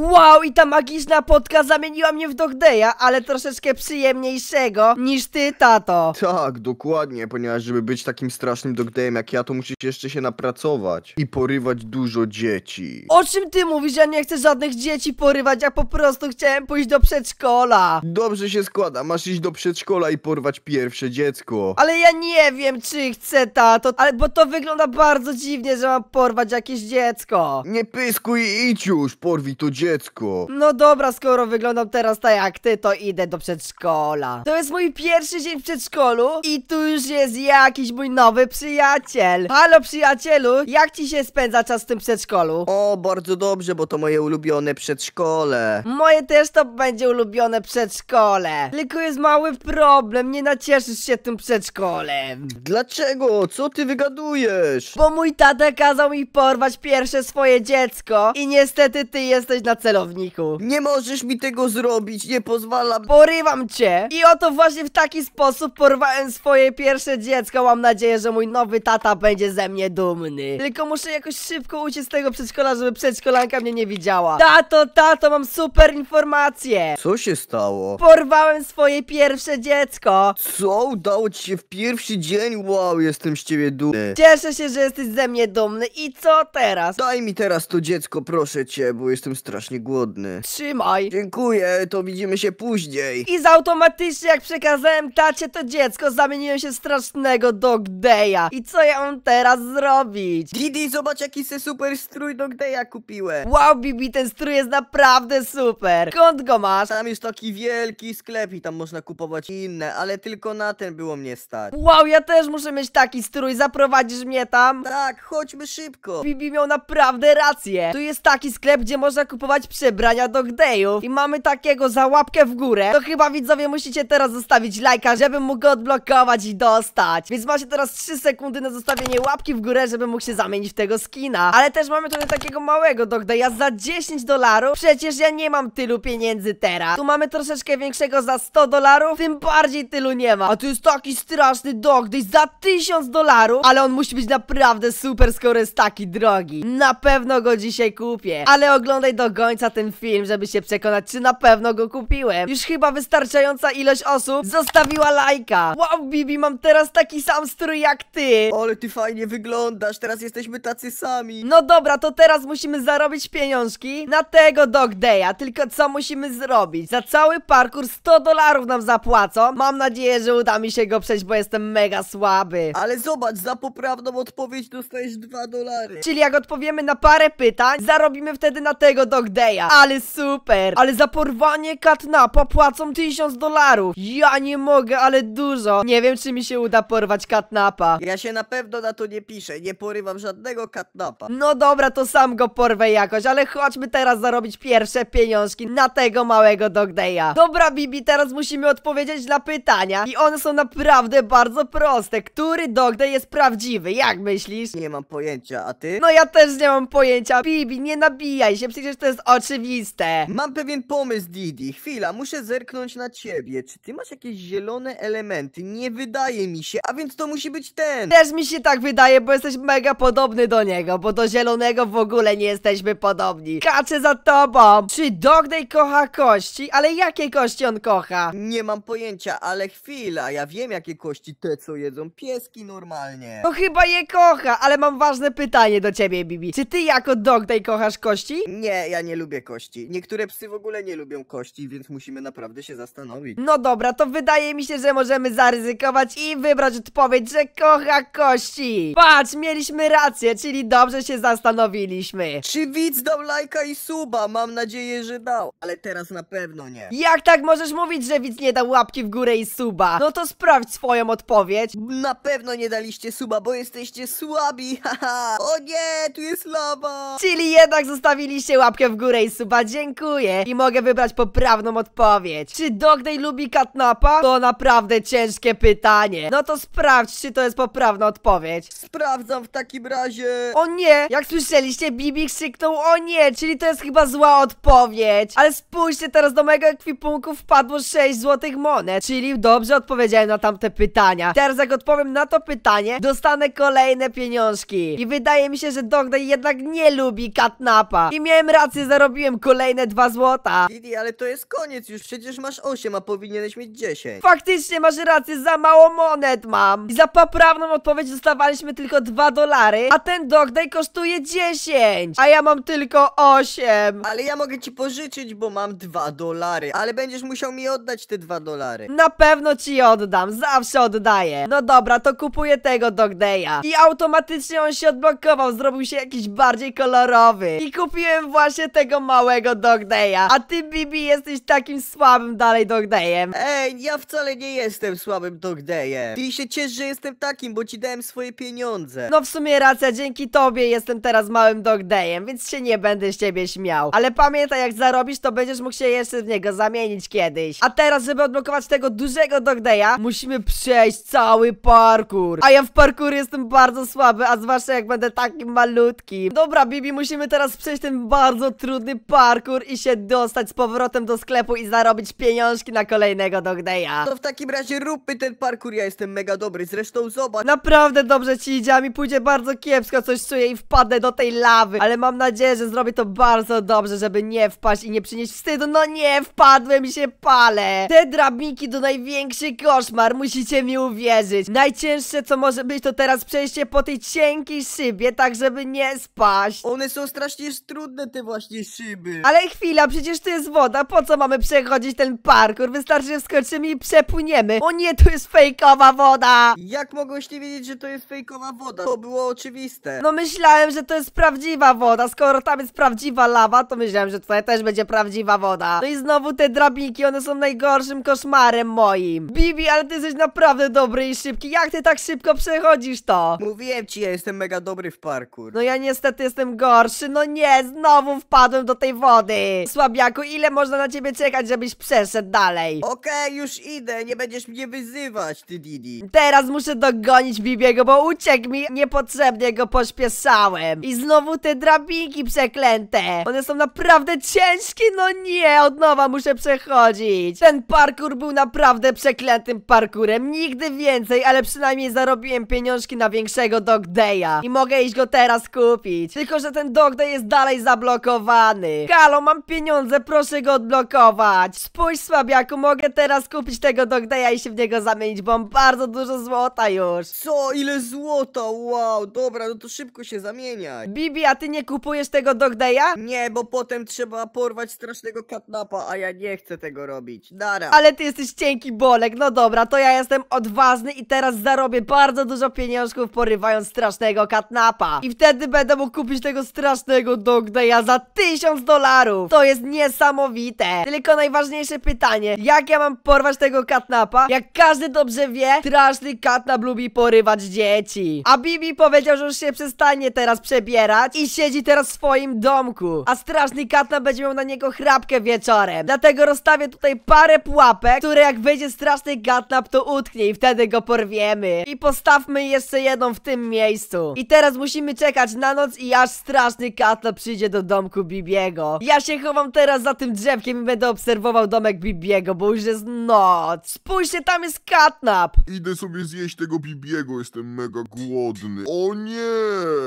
Wow, i ta magiczna podka zamieniła mnie w Dogdeja, ale troszeczkę przyjemniejszego niż ty, tato. Tak, dokładnie, ponieważ żeby być takim strasznym Dogdejem jak ja, to musisz jeszcze się napracować i porywać dużo dzieci. O czym ty mówisz? Ja nie chcę żadnych dzieci porywać, ja po prostu chciałem pójść do przedszkola. Dobrze się składa, masz iść do przedszkola i porwać pierwsze dziecko. Ale ja nie wiem, czy chcę, tato, ale, bo to wygląda bardzo dziwnie, że mam porwać jakieś dziecko dziecko! Nie pyskuj i idź już, porwi to dziecko. No dobra, skoro wyglądam teraz tak jak ty, to idę do przedszkola. To jest mój pierwszy dzień w przedszkolu i tu już jest jakiś mój nowy przyjaciel. Halo przyjacielu, jak ci się spędza czas w tym przedszkolu? O, bardzo dobrze, bo to moje ulubione przedszkole. Moje też to będzie ulubione przedszkole. Tylko jest mały problem, nie nacieszysz się tym przedszkolem. Dlaczego? Co ty wygadujesz? Bo mój tata kazał mi porwać pierwszy pierwsze swoje dziecko i niestety ty jesteś na celowniku. Nie możesz mi tego zrobić, nie pozwalam. Porywam cię! I oto właśnie w taki sposób porwałem swoje pierwsze dziecko. Mam nadzieję, że mój nowy tata będzie ze mnie dumny. Tylko muszę jakoś szybko uciec z tego przedszkola, żeby przedszkolanka mnie nie widziała. Tato, tato, mam super informacje! Co się stało? Porwałem swoje pierwsze dziecko. Co? Udało ci się w pierwszy dzień? Wow, jestem z ciebie dumny. Cieszę się, że jesteś ze mnie dumny. I co teraz? teraz. Daj mi teraz to dziecko, proszę cię, bo jestem strasznie głodny. Trzymaj. Dziękuję, to widzimy się później. I z automatycznie jak przekazałem tacie to dziecko, zamieniłem się w strasznego Daya. I co ja mam teraz zrobić? Didi, zobacz jaki se super strój Daya kupiłem. Wow, Bibi, ten strój jest naprawdę super. Skąd go masz? Tam jest taki wielki sklep i tam można kupować inne, ale tylko na ten było mnie stać. Wow, ja też muszę mieć taki strój, zaprowadzisz mnie tam? Tak, chodźmy szybko. Bibi miał na naprawdę rację. Tu jest taki sklep, gdzie można kupować przebrania do gdejów i mamy takiego za łapkę w górę. To chyba widzowie musicie teraz zostawić lajka, żebym mógł go odblokować i dostać. Więc macie teraz 3 sekundy na zostawienie łapki w górę, żebym mógł się zamienić w tego skina. Ale też mamy tutaj takiego małego do gdeja za 10 dolarów. Przecież ja nie mam tylu pieniędzy teraz. Tu mamy troszeczkę większego za 100 dolarów, tym bardziej tylu nie ma. A tu jest taki straszny dog, za 1000 dolarów, ale on musi być naprawdę super, skoro jest taki drogi. Na pewno go dzisiaj kupię. Ale oglądaj do końca ten film, żeby się przekonać, czy na pewno go kupiłem. Już chyba wystarczająca ilość osób zostawiła lajka. Wow, Bibi, mam teraz taki sam strój jak ty. Ale ty fajnie wyglądasz, teraz jesteśmy tacy sami. No dobra, to teraz musimy zarobić pieniążki na tego Dog Day'a. Tylko co musimy zrobić? Za cały parkour 100 dolarów nam zapłacą. Mam nadzieję, że uda mi się go przejść, bo jestem mega słaby. Ale zobacz, za poprawną odpowiedź dostajesz 2 dolary. Czyli jak odpowiedź odpowiemy na parę pytań, zarobimy wtedy na tego Dog Day'a. Ale super! Ale za porwanie katnapa płacą 1000 dolarów. Ja nie mogę, ale dużo. Nie wiem, czy mi się uda porwać katnapa. Ja się na pewno na to nie piszę, nie porywam żadnego katnapa. No dobra, to sam go porwę jakoś, ale chodźmy teraz zarobić pierwsze pieniążki na tego małego Dog Day'a. Dobra, Bibi, teraz musimy odpowiedzieć na pytania i one są naprawdę bardzo proste. Który Dog Day jest prawdziwy? Jak myślisz? Nie mam pojęcia, a ty? No ja też nie mam pojęcia. Bibi, nie nabijaj się, przecież to jest oczywiste. Mam pewien pomysł, Didi. Chwila, muszę zerknąć na ciebie. Czy ty masz jakieś zielone elementy? Nie wydaje mi się, a więc to musi być ten. Też mi się tak wydaje, bo jesteś mega podobny do niego, bo do zielonego w ogóle nie jesteśmy podobni. Kaczę za tobą. Czy Dogday kocha kości? Ale jakie kości on kocha? Nie mam pojęcia, ale chwila, ja wiem jakie kości te co jedzą pieski normalnie. No chyba je kocha, ale mam ważne pytanie do ciebie, Bibi. Czy ty jako dog tej kochasz kości? Nie, ja nie lubię kości. Niektóre psy w ogóle nie lubią kości, więc musimy naprawdę się zastanowić. No dobra, to wydaje mi się, że możemy zaryzykować i wybrać odpowiedź, że kocha kości. Patrz, mieliśmy rację, czyli dobrze się zastanowiliśmy. Czy widz dał lajka i suba? Mam nadzieję, że dał, ale teraz na pewno nie. Jak tak możesz mówić, że widz nie dał łapki w górę i suba? No to sprawdź swoją odpowiedź. Na pewno nie daliście suba, bo jesteście słabi, [LAUGHS] haha. o nie, tu jest lawa! Czyli jednak zostawiliście łapkę w górę i suba, dziękuję. I mogę wybrać poprawną odpowiedź. Czy Dogday lubi katnapa? To naprawdę ciężkie pytanie. No to sprawdź, czy to jest poprawna odpowiedź. Sprawdzam w takim razie. O nie! Jak słyszeliście, Bibi krzyknął o nie, czyli to jest chyba zła odpowiedź. Ale spójrzcie, teraz do mojego ekwipunku wpadło 6 złotych monet, czyli dobrze odpowiedziałem na tamte pytania. Teraz jak odpowiem na to pytanie, dostanę kolejne pieniążki. I wydaje mi się, że Dog Bogdan jednak nie lubi katnapa. I miałem rację, zarobiłem kolejne dwa złota. Didi, ale to jest koniec już, przecież masz 8, a powinieneś mieć 10. Faktycznie masz rację, za mało monet mam. I za poprawną odpowiedź dostawaliśmy tylko 2 dolary, a ten Dogday kosztuje 10, a ja mam tylko 8. Ale ja mogę ci pożyczyć, bo mam 2 dolary, ale będziesz musiał mi oddać te 2 dolary. Na pewno ci oddam, zawsze oddaję. No dobra, to kupuję tego Dogdaya. I automatycznie on się odblokował, zrobił się się jakiś bardziej kolorowy. I kupiłem właśnie tego małego Dogdeja. A ty, Bibi, jesteś takim słabym dalej Dogdejem. Ej, ja wcale nie jestem słabym Dogdejem. Ty się ciesz, że jestem takim, bo ci dałem swoje pieniądze. No w sumie racja, dzięki tobie jestem teraz małym Dogdejem, więc się nie będę z ciebie śmiał. Ale pamiętaj, jak zarobisz, to będziesz mógł się jeszcze w niego zamienić kiedyś. A teraz, żeby odblokować tego dużego Dogdeja, musimy przejść cały parkour. A ja w parkour jestem bardzo słaby, a zwłaszcza jak będę takim malutkim malutki. Dobra, Bibi, musimy teraz przejść ten bardzo trudny parkour i się dostać z powrotem do sklepu i zarobić pieniążki na kolejnego Dogdeja. To no w takim razie róbmy ten parkour, ja jestem mega dobry, zresztą zobacz. Naprawdę dobrze ci idzie, a mi pójdzie bardzo kiepsko, coś czuję i wpadnę do tej lawy. Ale mam nadzieję, że zrobię to bardzo dobrze, żeby nie wpaść i nie przynieść wstydu. No nie, wpadłem i się palę. Te drabinki do największy koszmar, musicie mi uwierzyć. Najcięższe co może być to teraz przejście po tej cienkiej szybie, tak żeby nie nie spaść. One są strasznie trudne, te właśnie szyby. Ale chwila, przecież to jest woda, po co mamy przechodzić ten parkour? Wystarczy, że wskoczymy i przepłyniemy. O nie, to jest fejkowa woda. Jak mogłeś nie wiedzieć, że to jest fejkowa woda? To było oczywiste. No myślałem, że to jest prawdziwa woda. Skoro tam jest prawdziwa lawa, to myślałem, że tutaj też będzie prawdziwa woda. No i znowu te drabinki, one są najgorszym koszmarem moim. Bibi, ale ty jesteś naprawdę dobry i szybki. Jak ty tak szybko przechodzisz to? Mówiłem ci, ja jestem mega dobry w parkour. No ja niestety jestem gorszy, no nie, znowu wpadłem do tej wody. Słabiaku, ile można na ciebie czekać, żebyś przeszedł dalej? Okej, już idę, nie będziesz mnie wyzywać, ty Didi. Teraz muszę dogonić Bibiego, bo uciekł mi, niepotrzebnie go pośpieszałem. I znowu te drabinki przeklęte. One są naprawdę ciężkie, no nie, od nowa muszę przechodzić. Ten parkour był naprawdę przeklętym parkurem, nigdy więcej, ale przynajmniej zarobiłem pieniążki na większego Dog Daya. I mogę iść go teraz kupić. Tylko, że ten Day jest dalej zablokowany. Halo, mam pieniądze, proszę go odblokować. Spójrz, słabiaku, mogę teraz kupić tego Daya i się w niego zamienić, bo mam bardzo dużo złota już. Co? Ile złota? Wow, dobra, no to szybko się zamieniaj. Bibi, a ty nie kupujesz tego Daya? Nie, bo potem trzeba porwać strasznego katnapa, a ja nie chcę tego robić. Dara. Ale ty jesteś cienki bolek, no dobra, to ja jestem odważny i teraz zarobię bardzo dużo pieniążków porywając strasznego katnapa. I wtedy wtedy będę mógł kupić tego strasznego Dogdaya za 1000 dolarów. To jest niesamowite. Tylko najważniejsze pytanie. Jak ja mam porwać tego katnapa? Jak każdy dobrze wie, straszny katnap lubi porywać dzieci. A Bibi powiedział, że już się przestanie teraz przebierać i siedzi teraz w swoim domku. A straszny katnap będzie miał na niego chrapkę wieczorem. Dlatego rozstawię tutaj parę pułapek, które jak wejdzie straszny katnap to utknie i wtedy go porwiemy. I postawmy jeszcze jedną w tym miejscu. I teraz musimy czekać na noc i aż straszny katla przyjdzie do domku Bibiego. Ja się chowam teraz za tym drzewkiem i będę obserwował domek Bibiego, bo już jest noc. Spójrzcie, tam jest katnap. Idę sobie zjeść tego Bibiego, jestem mega głodny. O nie!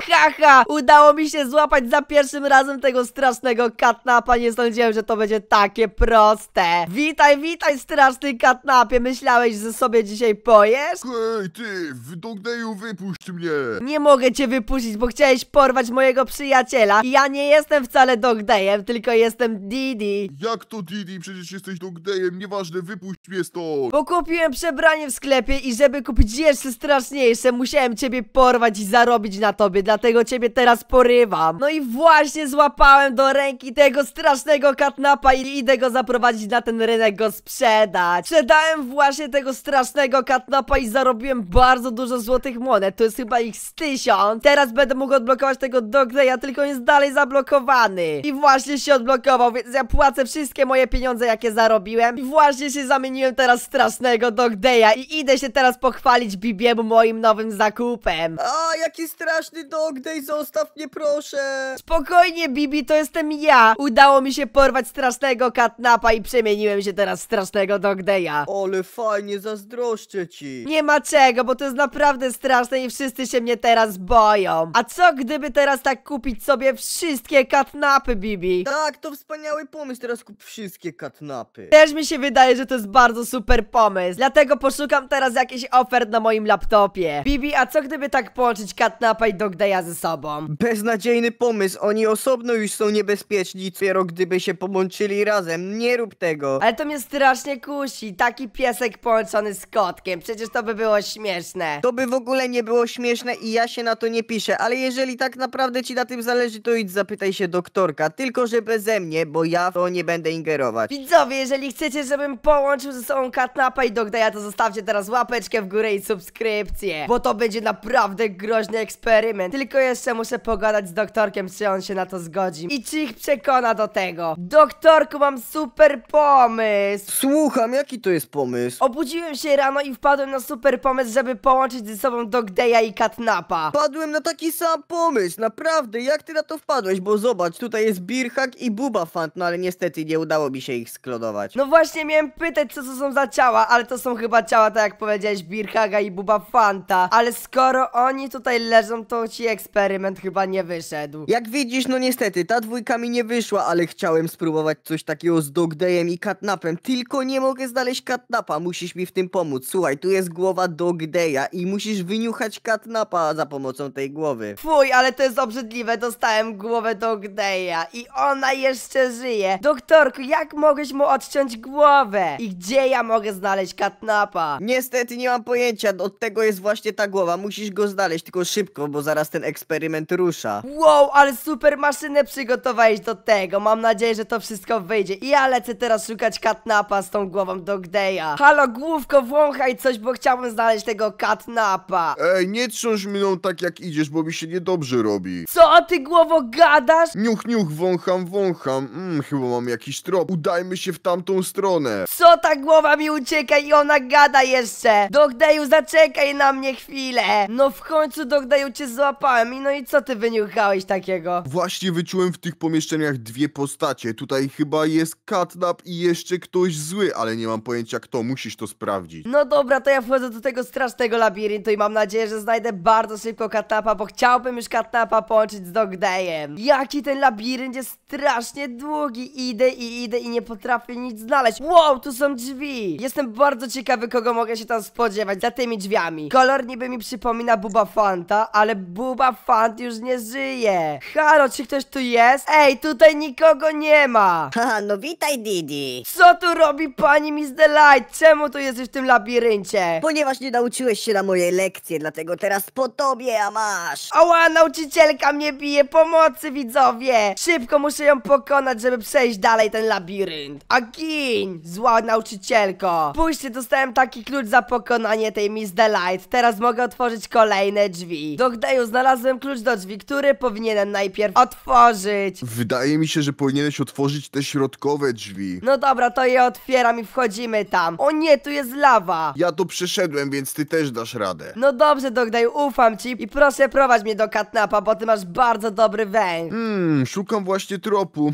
Haha, udało mi się złapać za pierwszym razem tego strasznego katnapa. Nie sądziłem, że to będzie takie proste. Witaj, witaj, straszny katnapie. Myślałeś, że sobie dzisiaj pojesz? Hej, ty, w Dogneju wypuść mnie! Nie mogę cię wypuścić, bo chciałem chciałeś porwać mojego przyjaciela ja nie jestem wcale Dogdejem, tylko jestem Didi. Jak to Didi? Przecież jesteś Dogdejem, nieważne, wypuść mnie stąd. Bo kupiłem przebranie w sklepie i żeby kupić jeszcze straszniejsze, musiałem ciebie porwać i zarobić na tobie, dlatego ciebie teraz porywam. No i właśnie złapałem do ręki tego strasznego katnapa i idę go zaprowadzić na ten rynek, go sprzedać. Sprzedałem właśnie tego strasznego katnapa i zarobiłem bardzo dużo złotych monet, to jest chyba ich z tysiąc. Teraz będę mógł go odblokować tego Dogreya, tylko on jest dalej zablokowany. I właśnie się odblokował, więc ja płacę wszystkie moje pieniądze, jakie zarobiłem. I właśnie się zamieniłem teraz strasznego Dogreya i idę się teraz pochwalić Bibiemu moim nowym zakupem. A, jaki straszny Dogdej, zostaw mnie proszę. Spokojnie Bibi, to jestem ja. Udało mi się porwać strasznego katnapa i przemieniłem się teraz w strasznego Dogdeja. Ole fajnie, zazdroszczę ci. Nie ma czego, bo to jest naprawdę straszne i wszyscy się mnie teraz boją. A co gdyby teraz tak kupić sobie wszystkie katnapy, Bibi? Tak, to wspaniały pomysł, teraz kup wszystkie katnapy. Też mi się wydaje, że to jest bardzo super pomysł, dlatego poszukam teraz jakichś ofert na moim laptopie. Bibi, a co gdyby tak połączyć katnapa i Dogdaya ze sobą? Beznadziejny pomysł, oni osobno już są niebezpieczni, dopiero gdyby się połączyli razem, nie rób tego. Ale to mnie strasznie kusi, taki piesek połączony z kotkiem, przecież to by było śmieszne. To by w ogóle nie było śmieszne i ja się na to nie piszę, ale jeżeli jeżeli tak naprawdę ci na tym zależy, to idź zapytaj się doktorka, tylko że beze mnie, bo ja to nie będę ingerować. Widzowie, jeżeli chcecie, żebym połączył ze sobą Katnapa i Dogdeja, to zostawcie teraz łapeczkę w górę i subskrypcję, bo to będzie naprawdę groźny eksperyment. Tylko jeszcze muszę pogadać z doktorkiem, czy on się na to zgodzi i czy ich przekona do tego. Doktorku, mam super pomysł! Słucham, jaki to jest pomysł? Obudziłem się rano i wpadłem na super pomysł, żeby połączyć ze sobą Dogdeja i Katnapa. Padłem na taki sam pomysł, naprawdę, jak ty na to wpadłeś? Bo zobacz, tutaj jest Birhak i fant, no ale niestety nie udało mi się ich sklonować. No właśnie miałem pytać, co to są za ciała, ale to są chyba ciała, tak jak powiedziałeś, Birhaga i Buba Fanta. Ale skoro oni tutaj leżą, to ci eksperyment chyba nie wyszedł. Jak widzisz, no niestety, ta dwójka mi nie wyszła, ale chciałem spróbować coś takiego z Dogdayem i Katnapem, tylko nie mogę znaleźć Katnapa, musisz mi w tym pomóc. Słuchaj, tu jest głowa Dogdaya i musisz wyniuchać Katnapa za pomocą tej głowy. Fu, Fuj, ale to jest obrzydliwe, dostałem głowę do Gdeja i ona jeszcze żyje. Doktorku, jak mogłeś mu odciąć głowę? I gdzie ja mogę znaleźć Katnapa? Niestety nie mam pojęcia, od tego jest właśnie ta głowa, musisz go znaleźć, tylko szybko, bo zaraz ten eksperyment rusza. Wow, ale super maszynę przygotowałeś do tego, mam nadzieję, że to wszystko wyjdzie. I ja lecę teraz szukać Katnapa z tą głową do Gdeja. Halo, główko, wąchaj coś, bo chciałbym znaleźć tego Katnapa. Ej, nie trząż mną tak jak idziesz, bo mi się nie niedobrze robi. Co ty głowo gadasz? Niuch, niuch, wącham, wącham. Mm, chyba mam jakiś trop. Udajmy się w tamtą stronę. Co ta głowa mi ucieka i ona gada jeszcze? Dogdeju, zaczekaj na mnie chwilę. No w końcu, Dogdeju, cię złapałem. I no i co ty wyniuchałeś takiego? Właśnie wyczułem w tych pomieszczeniach dwie postacie. Tutaj chyba jest Katnap i jeszcze ktoś zły, ale nie mam pojęcia kto. Musisz to sprawdzić. No dobra, to ja wchodzę do tego strasznego labiryntu i mam nadzieję, że znajdę bardzo szybko Katnapa, bo chciałbym chciałbym już katnapa połączyć z Dogdayem. Jaki ten labirynt jest strasznie długi. Idę i idę i nie potrafię nic znaleźć. Wow, tu są drzwi. Jestem bardzo ciekawy, kogo mogę się tam spodziewać za tymi drzwiami. Kolor niby mi przypomina Buba Fanta, ale Buba Fant już nie żyje. Halo, czy ktoś tu jest? Ej, tutaj nikogo nie ma. Haha, no witaj Didi. Co tu robi pani Miss Delight? Czemu tu jesteś w tym labiryncie? Ponieważ nie nauczyłeś się na moje lekcje, dlatego teraz po tobie, a masz. Ała! nauczycielka mnie bije, pomocy widzowie! Szybko muszę ją pokonać, żeby przejść dalej ten labirynt. A gin! Zła nauczycielko! Pójście, dostałem taki klucz za pokonanie tej Miss Delight. Teraz mogę otworzyć kolejne drzwi. Do Gdeju znalazłem klucz do drzwi, który powinienem najpierw otworzyć. Wydaje mi się, że powinieneś otworzyć te środkowe drzwi. No dobra, to je otwieram i wchodzimy tam. O nie, tu jest lawa! Ja tu przeszedłem, więc ty też dasz radę. No dobrze, Dogdaj, ufam ci i proszę prowadź mnie do katnapa, bo ty masz bardzo dobry węch. Hmm, szukam właśnie tropu.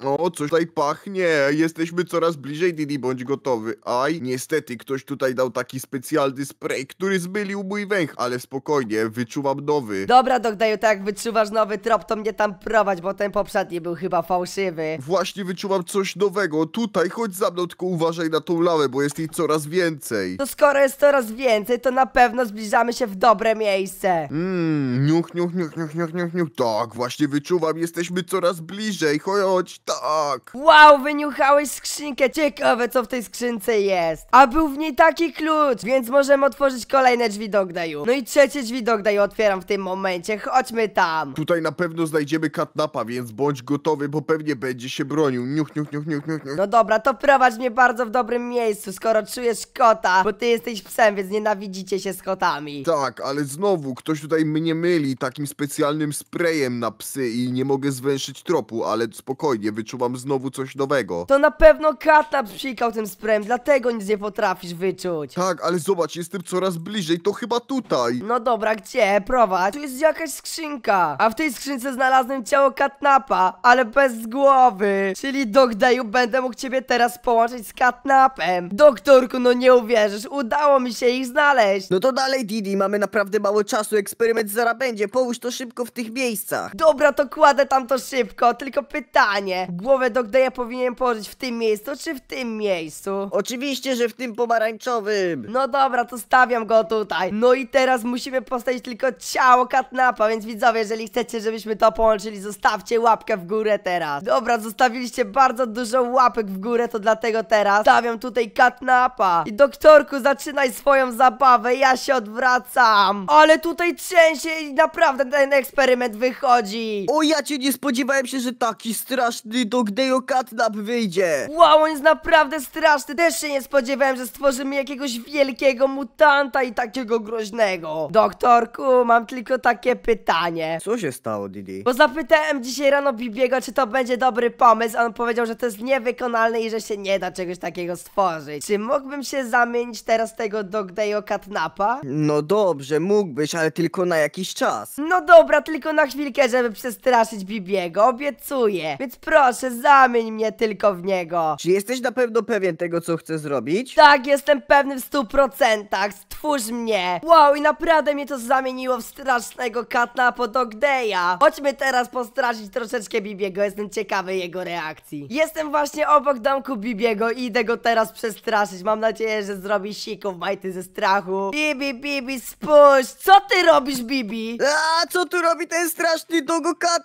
[LAUGHS] o, coś tutaj pachnie. Jesteśmy coraz bliżej, Didi, bądź gotowy. Aj, niestety ktoś tutaj dał taki specjalny spray, który zmylił mój węch, ale spokojnie, wyczuwam nowy. Dobra, Dogdaju, tak jak wyczuwasz nowy trop, to mnie tam prowadź, bo ten poprzedni był chyba fałszywy. Właśnie wyczuwam coś nowego. Tutaj, chodź za mną, tylko uważaj na tą lawę, bo jest jej coraz więcej. To skoro jest coraz więcej, to na pewno zbliżamy się w dobre miejsce. Mmm. Mmm, niuch, niuch, niuch, niuch, niuch, niuch, niuch. Tak, właśnie wyczuwam, jesteśmy coraz bliżej, chodź, tak. Wow, wyniuchałeś skrzynkę, ciekawe co w tej skrzynce jest. A był w niej taki klucz, więc możemy otworzyć kolejne drzwi do Ogdaju. No i trzecie drzwi do Ogdaju otwieram w tym momencie, chodźmy tam. Tutaj na pewno znajdziemy katnapa, więc bądź gotowy, bo pewnie będzie się bronił. Niuch, niuch, niuch, niuch, niuch, niuch. No dobra, to prowadź mnie bardzo w dobrym miejscu, skoro czujesz kota, bo ty jesteś psem, więc nienawidzicie się z kotami. Tak, ale znowu, ktoś tutaj mnie myli takim specjalnym sprayem na psy i nie mogę zwęszyć tropu, ale spokojnie, wyczuwam znowu coś nowego. To na pewno kata psikał tym sprayem, dlatego nic nie potrafisz wyczuć. Tak, ale zobacz, jestem coraz bliżej, to chyba tutaj. No dobra, gdzie? Prowadź. Tu jest jakaś skrzynka, a w tej skrzynce znalazłem ciało katnapa, ale bez głowy. Czyli Dogdeju będę mógł ciebie teraz połączyć z katnapem. Doktorku, no nie uwierzysz, udało mi się ich znaleźć. No to dalej Didi, mamy naprawdę mało czasu, eksperyment Niemet zara będzie, połóż to szybko w tych miejscach. Dobra, to kładę tam to szybko, tylko pytanie. Głowę ja powinienem położyć w tym miejscu, czy w tym miejscu? Oczywiście, że w tym pomarańczowym. No dobra, to stawiam go tutaj. No i teraz musimy postawić tylko ciało Katnapa, więc widzowie, jeżeli chcecie, żebyśmy to połączyli, zostawcie łapkę w górę teraz. Dobra, zostawiliście bardzo dużo łapek w górę, to dlatego teraz stawiam tutaj Katnapa. I doktorku, zaczynaj swoją zabawę, ja się odwracam. Ale tutaj część sensie i naprawdę ten eksperyment wychodzi. O, ja cię nie spodziewałem się, że taki straszny Dogdeo Catnap wyjdzie. Wow, on jest naprawdę straszny. Też się nie spodziewałem, że stworzymy jakiegoś wielkiego mutanta i takiego groźnego. Doktorku, mam tylko takie pytanie. Co się stało, Didi? Bo zapytałem dzisiaj rano Bibiego, czy to będzie dobry pomysł, a on powiedział, że to jest niewykonalne i że się nie da czegoś takiego stworzyć. Czy mógłbym się zamienić teraz tego Dogdeo Catnapa? No dobrze, mógłbyś, ale tylko na jakiś czas. No dobra, tylko na chwilkę, żeby przestraszyć Bibiego, obiecuję. Więc proszę, zamień mnie tylko w niego. Czy jesteś na pewno pewien tego, co chcesz zrobić? Tak, jestem pewny w stu procentach. Stwórz mnie. Wow, i naprawdę mnie to zamieniło w strasznego katna po Dogdeja. Chodźmy teraz postraszyć troszeczkę Bibiego, jestem ciekawy jego reakcji. Jestem właśnie obok domku Bibiego i idę go teraz przestraszyć. Mam nadzieję, że zrobi siku w majty ze strachu. Bibi, Bibi, spójrz, co ty robisz Bibi. A co tu robi ten straszny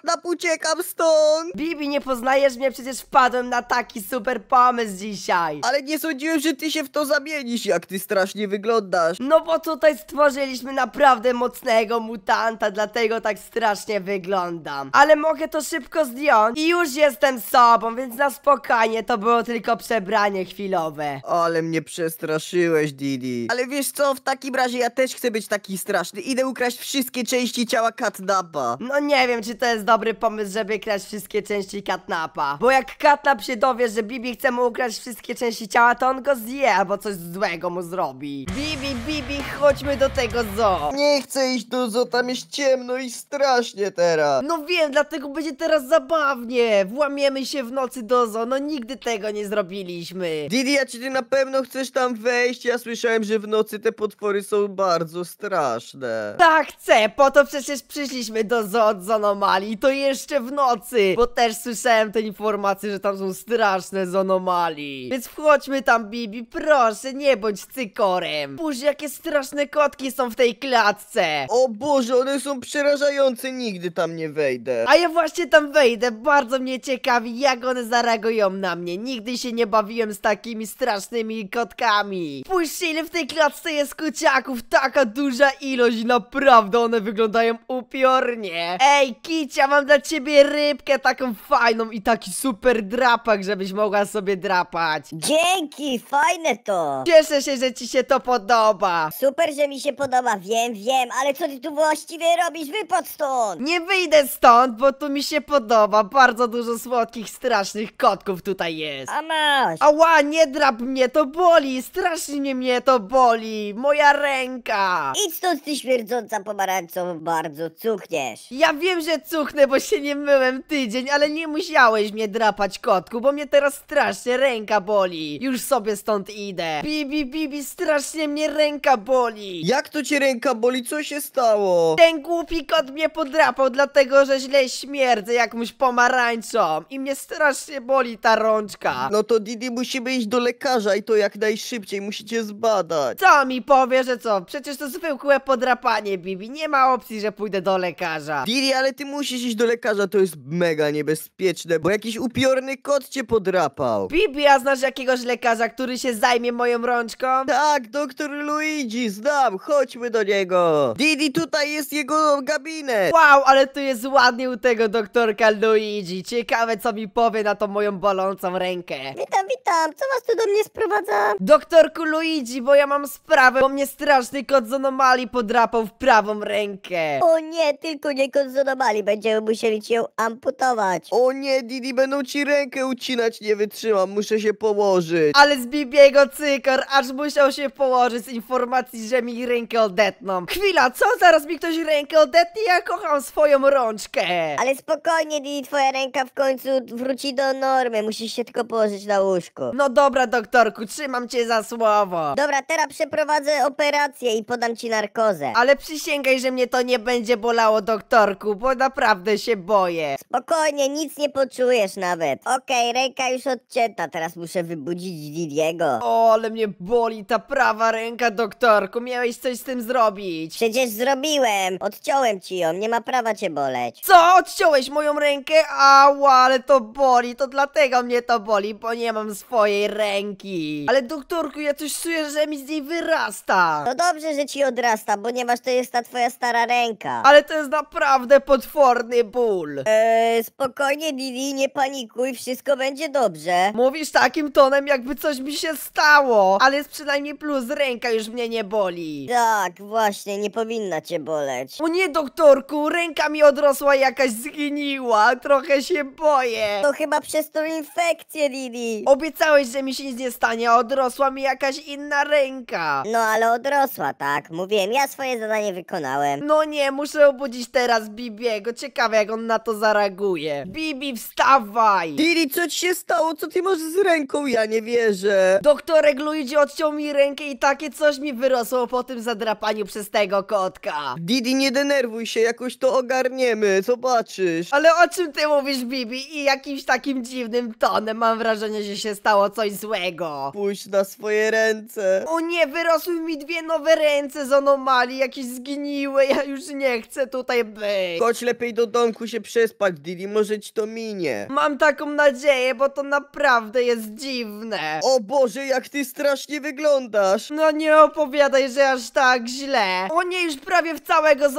na Uciekam stąd. Bibi, nie poznajesz mnie? Przecież wpadłem na taki super pomysł dzisiaj. Ale nie sądziłem, że ty się w to zamienisz, jak ty strasznie wyglądasz. No bo tutaj stworzyliśmy naprawdę mocnego mutanta, dlatego tak strasznie wyglądam. Ale mogę to szybko zdjąć i już jestem sobą, więc na spokojnie to było tylko przebranie chwilowe. Ale mnie przestraszyłeś, Didi. Ale wiesz co, w takim razie ja też chcę być taki straszny. Idę ukraść wszystkie części ciała Katnapa. No nie wiem, czy to jest dobry pomysł, żeby kraść wszystkie części Katnapa. Bo jak Katnap się dowie, że Bibi chce mu ukraść wszystkie części ciała, to on go zje albo coś złego mu zrobi. Bibi, Bibi, chodźmy do tego zoo. Nie chcę iść do zoo, tam jest ciemno i strasznie teraz. No wiem, dlatego będzie teraz zabawnie. Włamiemy się w nocy do zoo, no nigdy tego nie zrobiliśmy. Didi, a czy ty na pewno chcesz tam wejść? Ja słyszałem, że w nocy te potwory są bardzo straszne. Tak, chcę, po to przecież przyszliśmy do zoo z to jeszcze w nocy, bo też słyszałem te informacje, że tam są straszne zonomali. Więc wchodźmy tam, Bibi, proszę, nie bądź cykorem. Boże, jakie straszne kotki są w tej klatce. O Boże, one są przerażające, nigdy tam nie wejdę. A ja właśnie tam wejdę, bardzo mnie ciekawi, jak one zareagują na mnie. Nigdy się nie bawiłem z takimi strasznymi kotkami. Spójrzcie, ile w tej klatce jest kuciaków, taka duża ilość, naprawdę naprawdę one wyglądają upiornie. Ej, Kicia, mam dla ciebie rybkę taką fajną i taki super drapak, żebyś mogła sobie drapać. Dzięki, fajne to. Cieszę się, że ci się to podoba. Super, że mi się podoba, wiem, wiem, ale co ty tu właściwie robisz? Wypadź stąd. Nie wyjdę stąd, bo tu mi się podoba. Bardzo dużo słodkich, strasznych kotków tutaj jest. A masz. Ała, nie drap mnie, to boli, strasznie mnie to boli. Moja ręka. Idź stąd, ty śmierdząca po pomarańczą bardzo cuchniesz. Ja wiem, że cuchnę, bo się nie myłem tydzień, ale nie musiałeś mnie drapać, kotku, bo mnie teraz strasznie ręka boli. Już sobie stąd idę. Bibi, bibi, strasznie mnie ręka boli. Jak to ci ręka boli? Co się stało? Ten głupi kot mnie podrapał, dlatego że źle śmierdzę jakąś pomarańczą i mnie strasznie boli ta rączka. No to Didi musimy iść do lekarza i to jak najszybciej, musicie zbadać. Co mi powie, że co? Przecież to zwykłe podrapanie, Bibi mówi, nie ma opcji, że pójdę do lekarza. Diri, ale ty musisz iść do lekarza, to jest mega niebezpieczne, bo jakiś upiorny kot cię podrapał. Bibi, a znasz jakiegoś lekarza, który się zajmie moją rączką? Tak, doktor Luigi, znam, chodźmy do niego. Didi, tutaj jest jego gabinet. Wow, ale tu jest ładnie u tego doktorka Luigi. Ciekawe, co mi powie na tą moją bolącą rękę. Witam, witam, co was tu do mnie sprowadza? Doktorku Luigi, bo ja mam sprawę, bo mnie straszny kot z anomalii podrapał w prawą lewą rękę. O nie, tylko nie konsonomali, będziemy musieli cię amputować. O nie, Didi, będą ci rękę ucinać, nie wytrzymam, muszę się położyć. Ale z Bibiego cykor, aż musiał się położyć z informacji, że mi rękę odetną. Chwila, co? Zaraz mi ktoś rękę odetnie, ja kocham swoją rączkę. Ale spokojnie, Didi, twoja ręka w końcu wróci do normy, musisz się tylko położyć na łóżku. No dobra, doktorku, trzymam cię za słowo. Dobra, teraz przeprowadzę operację i podam ci narkozę. Ale przysięgam Przysięgaj, że mnie to nie będzie bolało, doktorku, bo naprawdę się boję. Spokojnie, nic nie poczujesz nawet. Okej, ręka już odcięta, teraz muszę wybudzić Didiego. O, ale mnie boli ta prawa ręka, doktorku. Miałeś coś z tym zrobić. Przecież zrobiłem, odciąłem ci ją, nie ma prawa cię boleć. Co? Odciąłeś moją rękę? Ała, ale to boli, to dlatego mnie to boli, bo nie mam swojej ręki. Ale doktorku, ja coś czuję, że mi z niej wyrasta. To dobrze, że ci odrasta, bo nie masz to jest ta twoja stara ręka. Ale to jest naprawdę potworny ból. Eee, spokojnie Didi, nie panikuj, wszystko będzie dobrze. Mówisz takim tonem, jakby coś mi się stało, ale jest przynajmniej plus, ręka już mnie nie boli. Tak, właśnie, nie powinna cię boleć. O nie, doktorku, ręka mi odrosła jakaś zginęła, trochę się boję. To chyba przez tą infekcję, Didi. Obiecałeś, że mi się nic nie stanie, a odrosła mi jakaś inna ręka. No ale odrosła, tak, mówiłem, ja swoje zadanie wykonałem no nie, muszę obudzić teraz Bibiego. Ciekawe jak on na to zareaguje. Bibi, wstawaj! Diri, co ci się stało? Co ty masz z ręką? Ja nie wierzę. Doktorek Luigi odciął mi rękę i takie coś mi wyrosło po tym zadrapaniu przez tego kotka. Didi, nie denerwuj się, jakoś to ogarniemy, zobaczysz. Ale o czym ty mówisz, Bibi? I jakimś takim dziwnym tonem mam wrażenie, że się stało coś złego. Pójdź na swoje ręce. O nie, wyrosły mi dwie nowe ręce z anomalii, jakiś zginięte zgniłe, ja już nie chcę tutaj być. Chodź lepiej do domku się przespać, Didi, może ci to minie. Mam taką nadzieję, bo to naprawdę jest dziwne. O Boże, jak ty strasznie wyglądasz. No nie opowiadaj, że aż tak źle. O nie, już prawie w całego z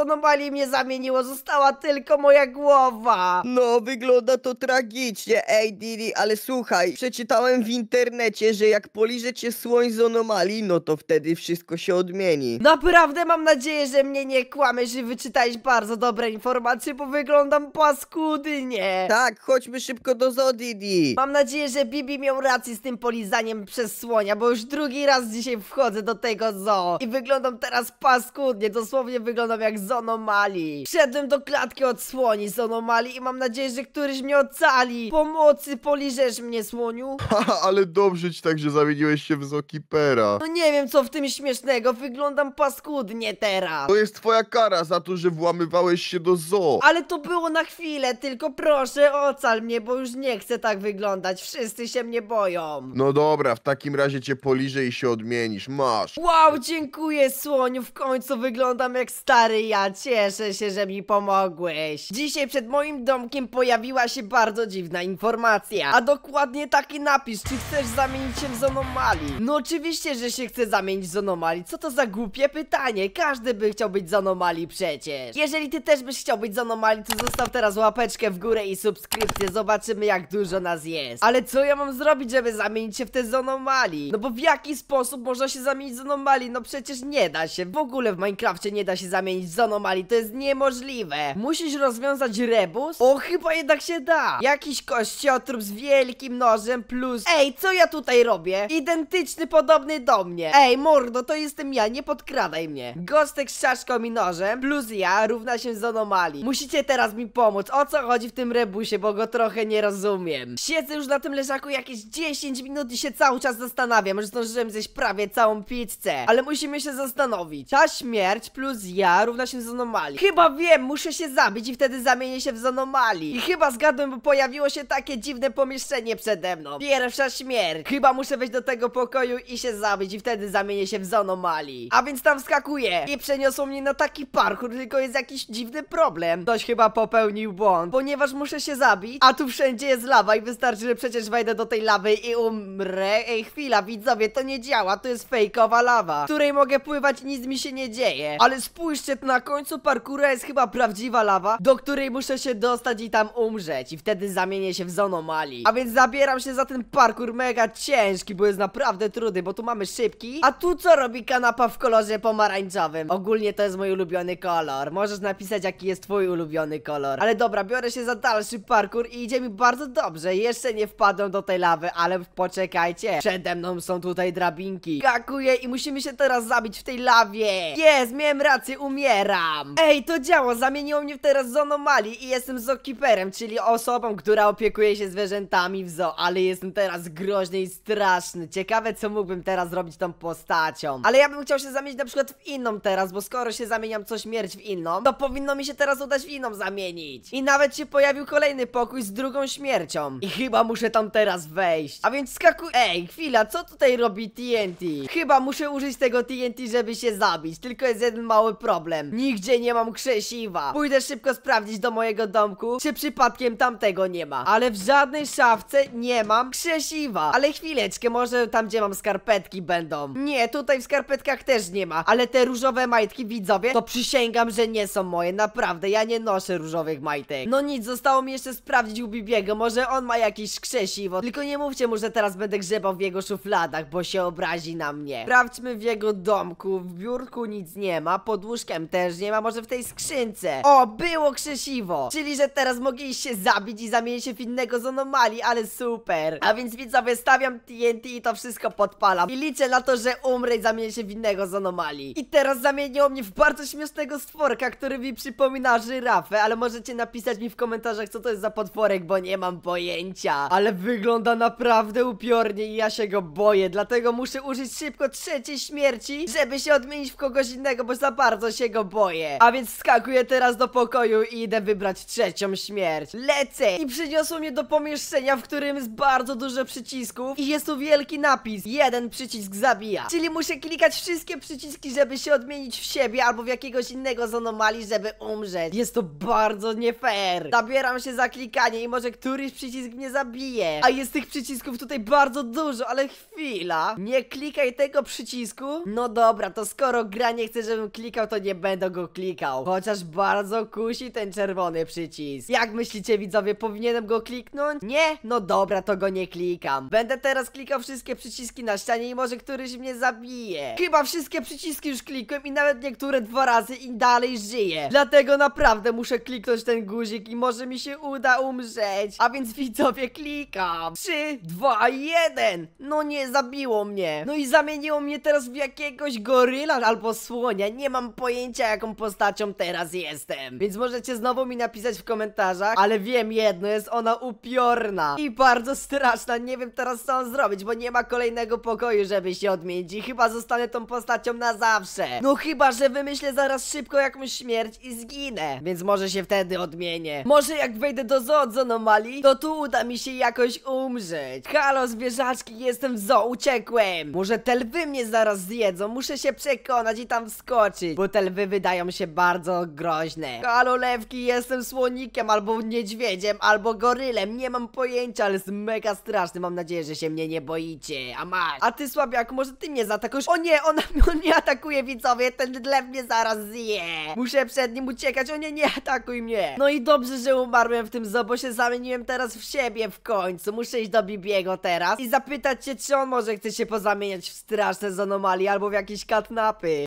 mnie zamieniło, została tylko moja głowa. No, wygląda to tragicznie. Ej, Didi, ale słuchaj, przeczytałem w internecie, że jak poliże cię słoń z anomalii, no to wtedy wszystko się odmieni. Naprawdę mam nadzieję, że mnie mnie nie kłamiesz i wyczytałeś bardzo dobre informacje, bo wyglądam paskudnie. Tak, chodźmy szybko do Zodidi. Mam nadzieję, że Bibi miał rację z tym polizaniem przez słonia, bo już drugi raz dzisiaj wchodzę do tego zoo i wyglądam teraz paskudnie, dosłownie wyglądam jak z anomalii. Wszedłem do klatki od słoni z anomalii i mam nadzieję, że któryś mnie ocali. Pomocy, poliżesz mnie, słoniu. Haha, [LAUGHS] ale dobrze ci tak, że zamieniłeś się w zookeepera. No nie wiem, co w tym śmiesznego, wyglądam paskudnie teraz. To jest jest twoja kara za to, że włamywałeś się do zoo. Ale to było na chwilę, tylko proszę ocal mnie, bo już nie chcę tak wyglądać. Wszyscy się mnie boją. No dobra, w takim razie cię poliżę i się odmienisz. Masz. Wow, dziękuję słoniu, w końcu wyglądam jak stary ja. Cieszę się, że mi pomogłeś. Dzisiaj przed moim domkiem pojawiła się bardzo dziwna informacja. A dokładnie taki napis, czy chcesz zamienić się w zonomali? No oczywiście, że się chcę zamienić w zonomali. Co to za głupie pytanie? Każdy by chciał być z anomalii przecież. Jeżeli ty też byś chciał być z anomalii, to zostaw teraz łapeczkę w górę i subskrypcję. Zobaczymy jak dużo nas jest. Ale co ja mam zrobić, żeby zamienić się w te z anomalii? No bo w jaki sposób można się zamienić z anomalii? No przecież nie da się. W ogóle w Minecrafcie nie da się zamienić z anomalii. To jest niemożliwe. Musisz rozwiązać rebus? O, chyba jednak się da. Jakiś kościotrup z wielkim nożem plus... Ej, co ja tutaj robię? Identyczny, podobny do mnie. Ej, mordo, to jestem ja, nie podkradaj mnie. Gostek z czaszką i nożem plus ja równa się z anomalii. Musicie teraz mi pomóc. O co chodzi w tym rebusie, bo go trochę nie rozumiem. Siedzę już na tym leżaku jakieś 10 minut i się cały czas zastanawiam, że zdążyłem zjeść prawie całą pizzę. Ale musimy się zastanowić. Ta śmierć plus ja równa się z anomalii. Chyba wiem, muszę się zabić i wtedy zamienię się w zonomali. anomalii. I chyba zgadłem, bo pojawiło się takie dziwne pomieszczenie przede mną. Pierwsza śmierć. Chyba muszę wejść do tego pokoju i się zabić i wtedy zamienię się w zonomali. anomalii. A więc tam wskakuję i przeniosło mnie mnie na taki parkour, tylko jest jakiś dziwny problem. Ktoś chyba popełnił błąd, ponieważ muszę się zabić, a tu wszędzie jest lawa i wystarczy, że przecież wejdę do tej lawy i umrę. Ej, chwila, widzowie, to nie działa, to jest fejkowa lawa, w której mogę pływać i nic mi się nie dzieje. Ale spójrzcie, na końcu parkura jest chyba prawdziwa lawa, do której muszę się dostać i tam umrzeć i wtedy zamienię się w zonomali. A więc zabieram się za ten parkour mega ciężki, bo jest naprawdę trudny, bo tu mamy szybki, a tu co robi kanapa w kolorze pomarańczowym? Ogólnie to jest mój ulubiony kolor. Możesz napisać, jaki jest twój ulubiony kolor. Ale dobra, biorę się za dalszy parkour i idzie mi bardzo dobrze. Jeszcze nie wpadłem do tej lawy, ale poczekajcie. Przede mną są tutaj drabinki. Gakuję i musimy się teraz zabić w tej lawie. Jest, miałem rację, umieram. Ej, to działa, zamieniło mnie teraz z anomalii i jestem zookiperem, czyli osobą, która opiekuje się zwierzętami w zoo. Ale jestem teraz groźny i straszny. Ciekawe, co mógłbym teraz zrobić tą postacią. Ale ja bym chciał się zamienić na przykład w inną teraz, bo skoro skoro się zamieniam co śmierć w inną, to powinno mi się teraz udać w inną zamienić. I nawet się pojawił kolejny pokój z drugą śmiercią. I chyba muszę tam teraz wejść. A więc skakuj... Ej, chwila, co tutaj robi TNT? Chyba muszę użyć tego TNT, żeby się zabić. Tylko jest jeden mały problem. Nigdzie nie mam krzesiwa. Pójdę szybko sprawdzić do mojego domku, czy przypadkiem tamtego nie ma. Ale w żadnej szafce nie mam krzesiwa. Ale chwileczkę, może tam, gdzie mam skarpetki będą. Nie, tutaj w skarpetkach też nie ma. Ale te różowe majtki widzowie, to przysięgam, że nie są moje, naprawdę, ja nie noszę różowych majtek. No nic, zostało mi jeszcze sprawdzić u Bibiego, może on ma jakieś krzesiwo, tylko nie mówcie mu, że teraz będę grzebał w jego szufladach, bo się obrazi na mnie. Sprawdźmy w jego domku, w biurku nic nie ma, pod łóżkiem też nie ma, może w tej skrzynce. O, było krzesiwo, czyli że teraz mogliście zabić i zamienić się w innego z anomalii, ale super. A więc widzowie, stawiam TNT i to wszystko podpalam i liczę na to, że umrę i zamienię się w innego z anomalii. I teraz zamieniło mnie w bardzo śmiesznego stworka, który mi przypomina żyrafę, ale możecie napisać mi w komentarzach, co to jest za potworek, bo nie mam pojęcia. Ale wygląda naprawdę upiornie i ja się go boję, dlatego muszę użyć szybko trzeciej śmierci, żeby się odmienić w kogoś innego, bo za bardzo się go boję. A więc skakuję teraz do pokoju i idę wybrać trzecią śmierć. Lecę! I przyniosło mnie do pomieszczenia, w którym jest bardzo dużo przycisków i jest tu wielki napis. Jeden przycisk zabija. Czyli muszę klikać wszystkie przyciski, żeby się odmienić w siebie siebie albo w jakiegoś innego z anomalii, żeby umrzeć. Jest to bardzo nie fair. Zabieram się za klikanie i może któryś przycisk mnie zabije. A jest tych przycisków tutaj bardzo dużo, ale chwila. Nie klikaj tego przycisku? No dobra, to skoro gra nie chce, żebym klikał, to nie będę go klikał. Chociaż bardzo kusi ten czerwony przycisk. Jak myślicie widzowie, powinienem go kliknąć? Nie? No dobra, to go nie klikam. Będę teraz klikał wszystkie przyciski na ścianie i może któryś mnie zabije. Chyba wszystkie przyciski już klikłem i nawet niektóre które dwa razy i dalej żyje. Dlatego naprawdę muszę kliknąć ten guzik i może mi się uda umrzeć. A więc widzowie, klikam. 3, 2, 1. No nie, zabiło mnie. No i zamieniło mnie teraz w jakiegoś goryla albo słonia. Nie mam pojęcia, jaką postacią teraz jestem. Więc możecie znowu mi napisać w komentarzach, ale wiem jedno, jest ona upiorna i bardzo straszna. Nie wiem teraz, co zrobić, bo nie ma kolejnego pokoju, żeby się odmienić i chyba zostanę tą postacią na zawsze. No chyba, że wymyślę zaraz szybko jakąś śmierć i zginę. Więc może się wtedy odmienię. Może jak wejdę do zoo no od to tu uda mi się jakoś umrzeć. Halo zwierzaczki, jestem w zoo, uciekłem. Może te lwy mnie zaraz zjedzą, muszę się przekonać i tam wskoczyć, bo te lwy wydają się bardzo groźne. Halo lewki, jestem słonikiem albo niedźwiedziem, albo gorylem, nie mam pojęcia, ale jest mega straszny, mam nadzieję, że się mnie nie boicie, a masz. A ty słabiak, może ty mnie zaatakujesz? O nie, ona, [LAUGHS] on mnie atakuje widzowie, ten lew tak mnie zaraz zje. Muszę przed nim uciekać, o nie, nie atakuj mnie. No i dobrze, że umarłem w tym zoo, bo się zamieniłem teraz w siebie w końcu. Muszę iść do Bibiego teraz i zapytać się, czy on może chce się pozamieniać w straszne zonomalii albo w jakieś katnapy.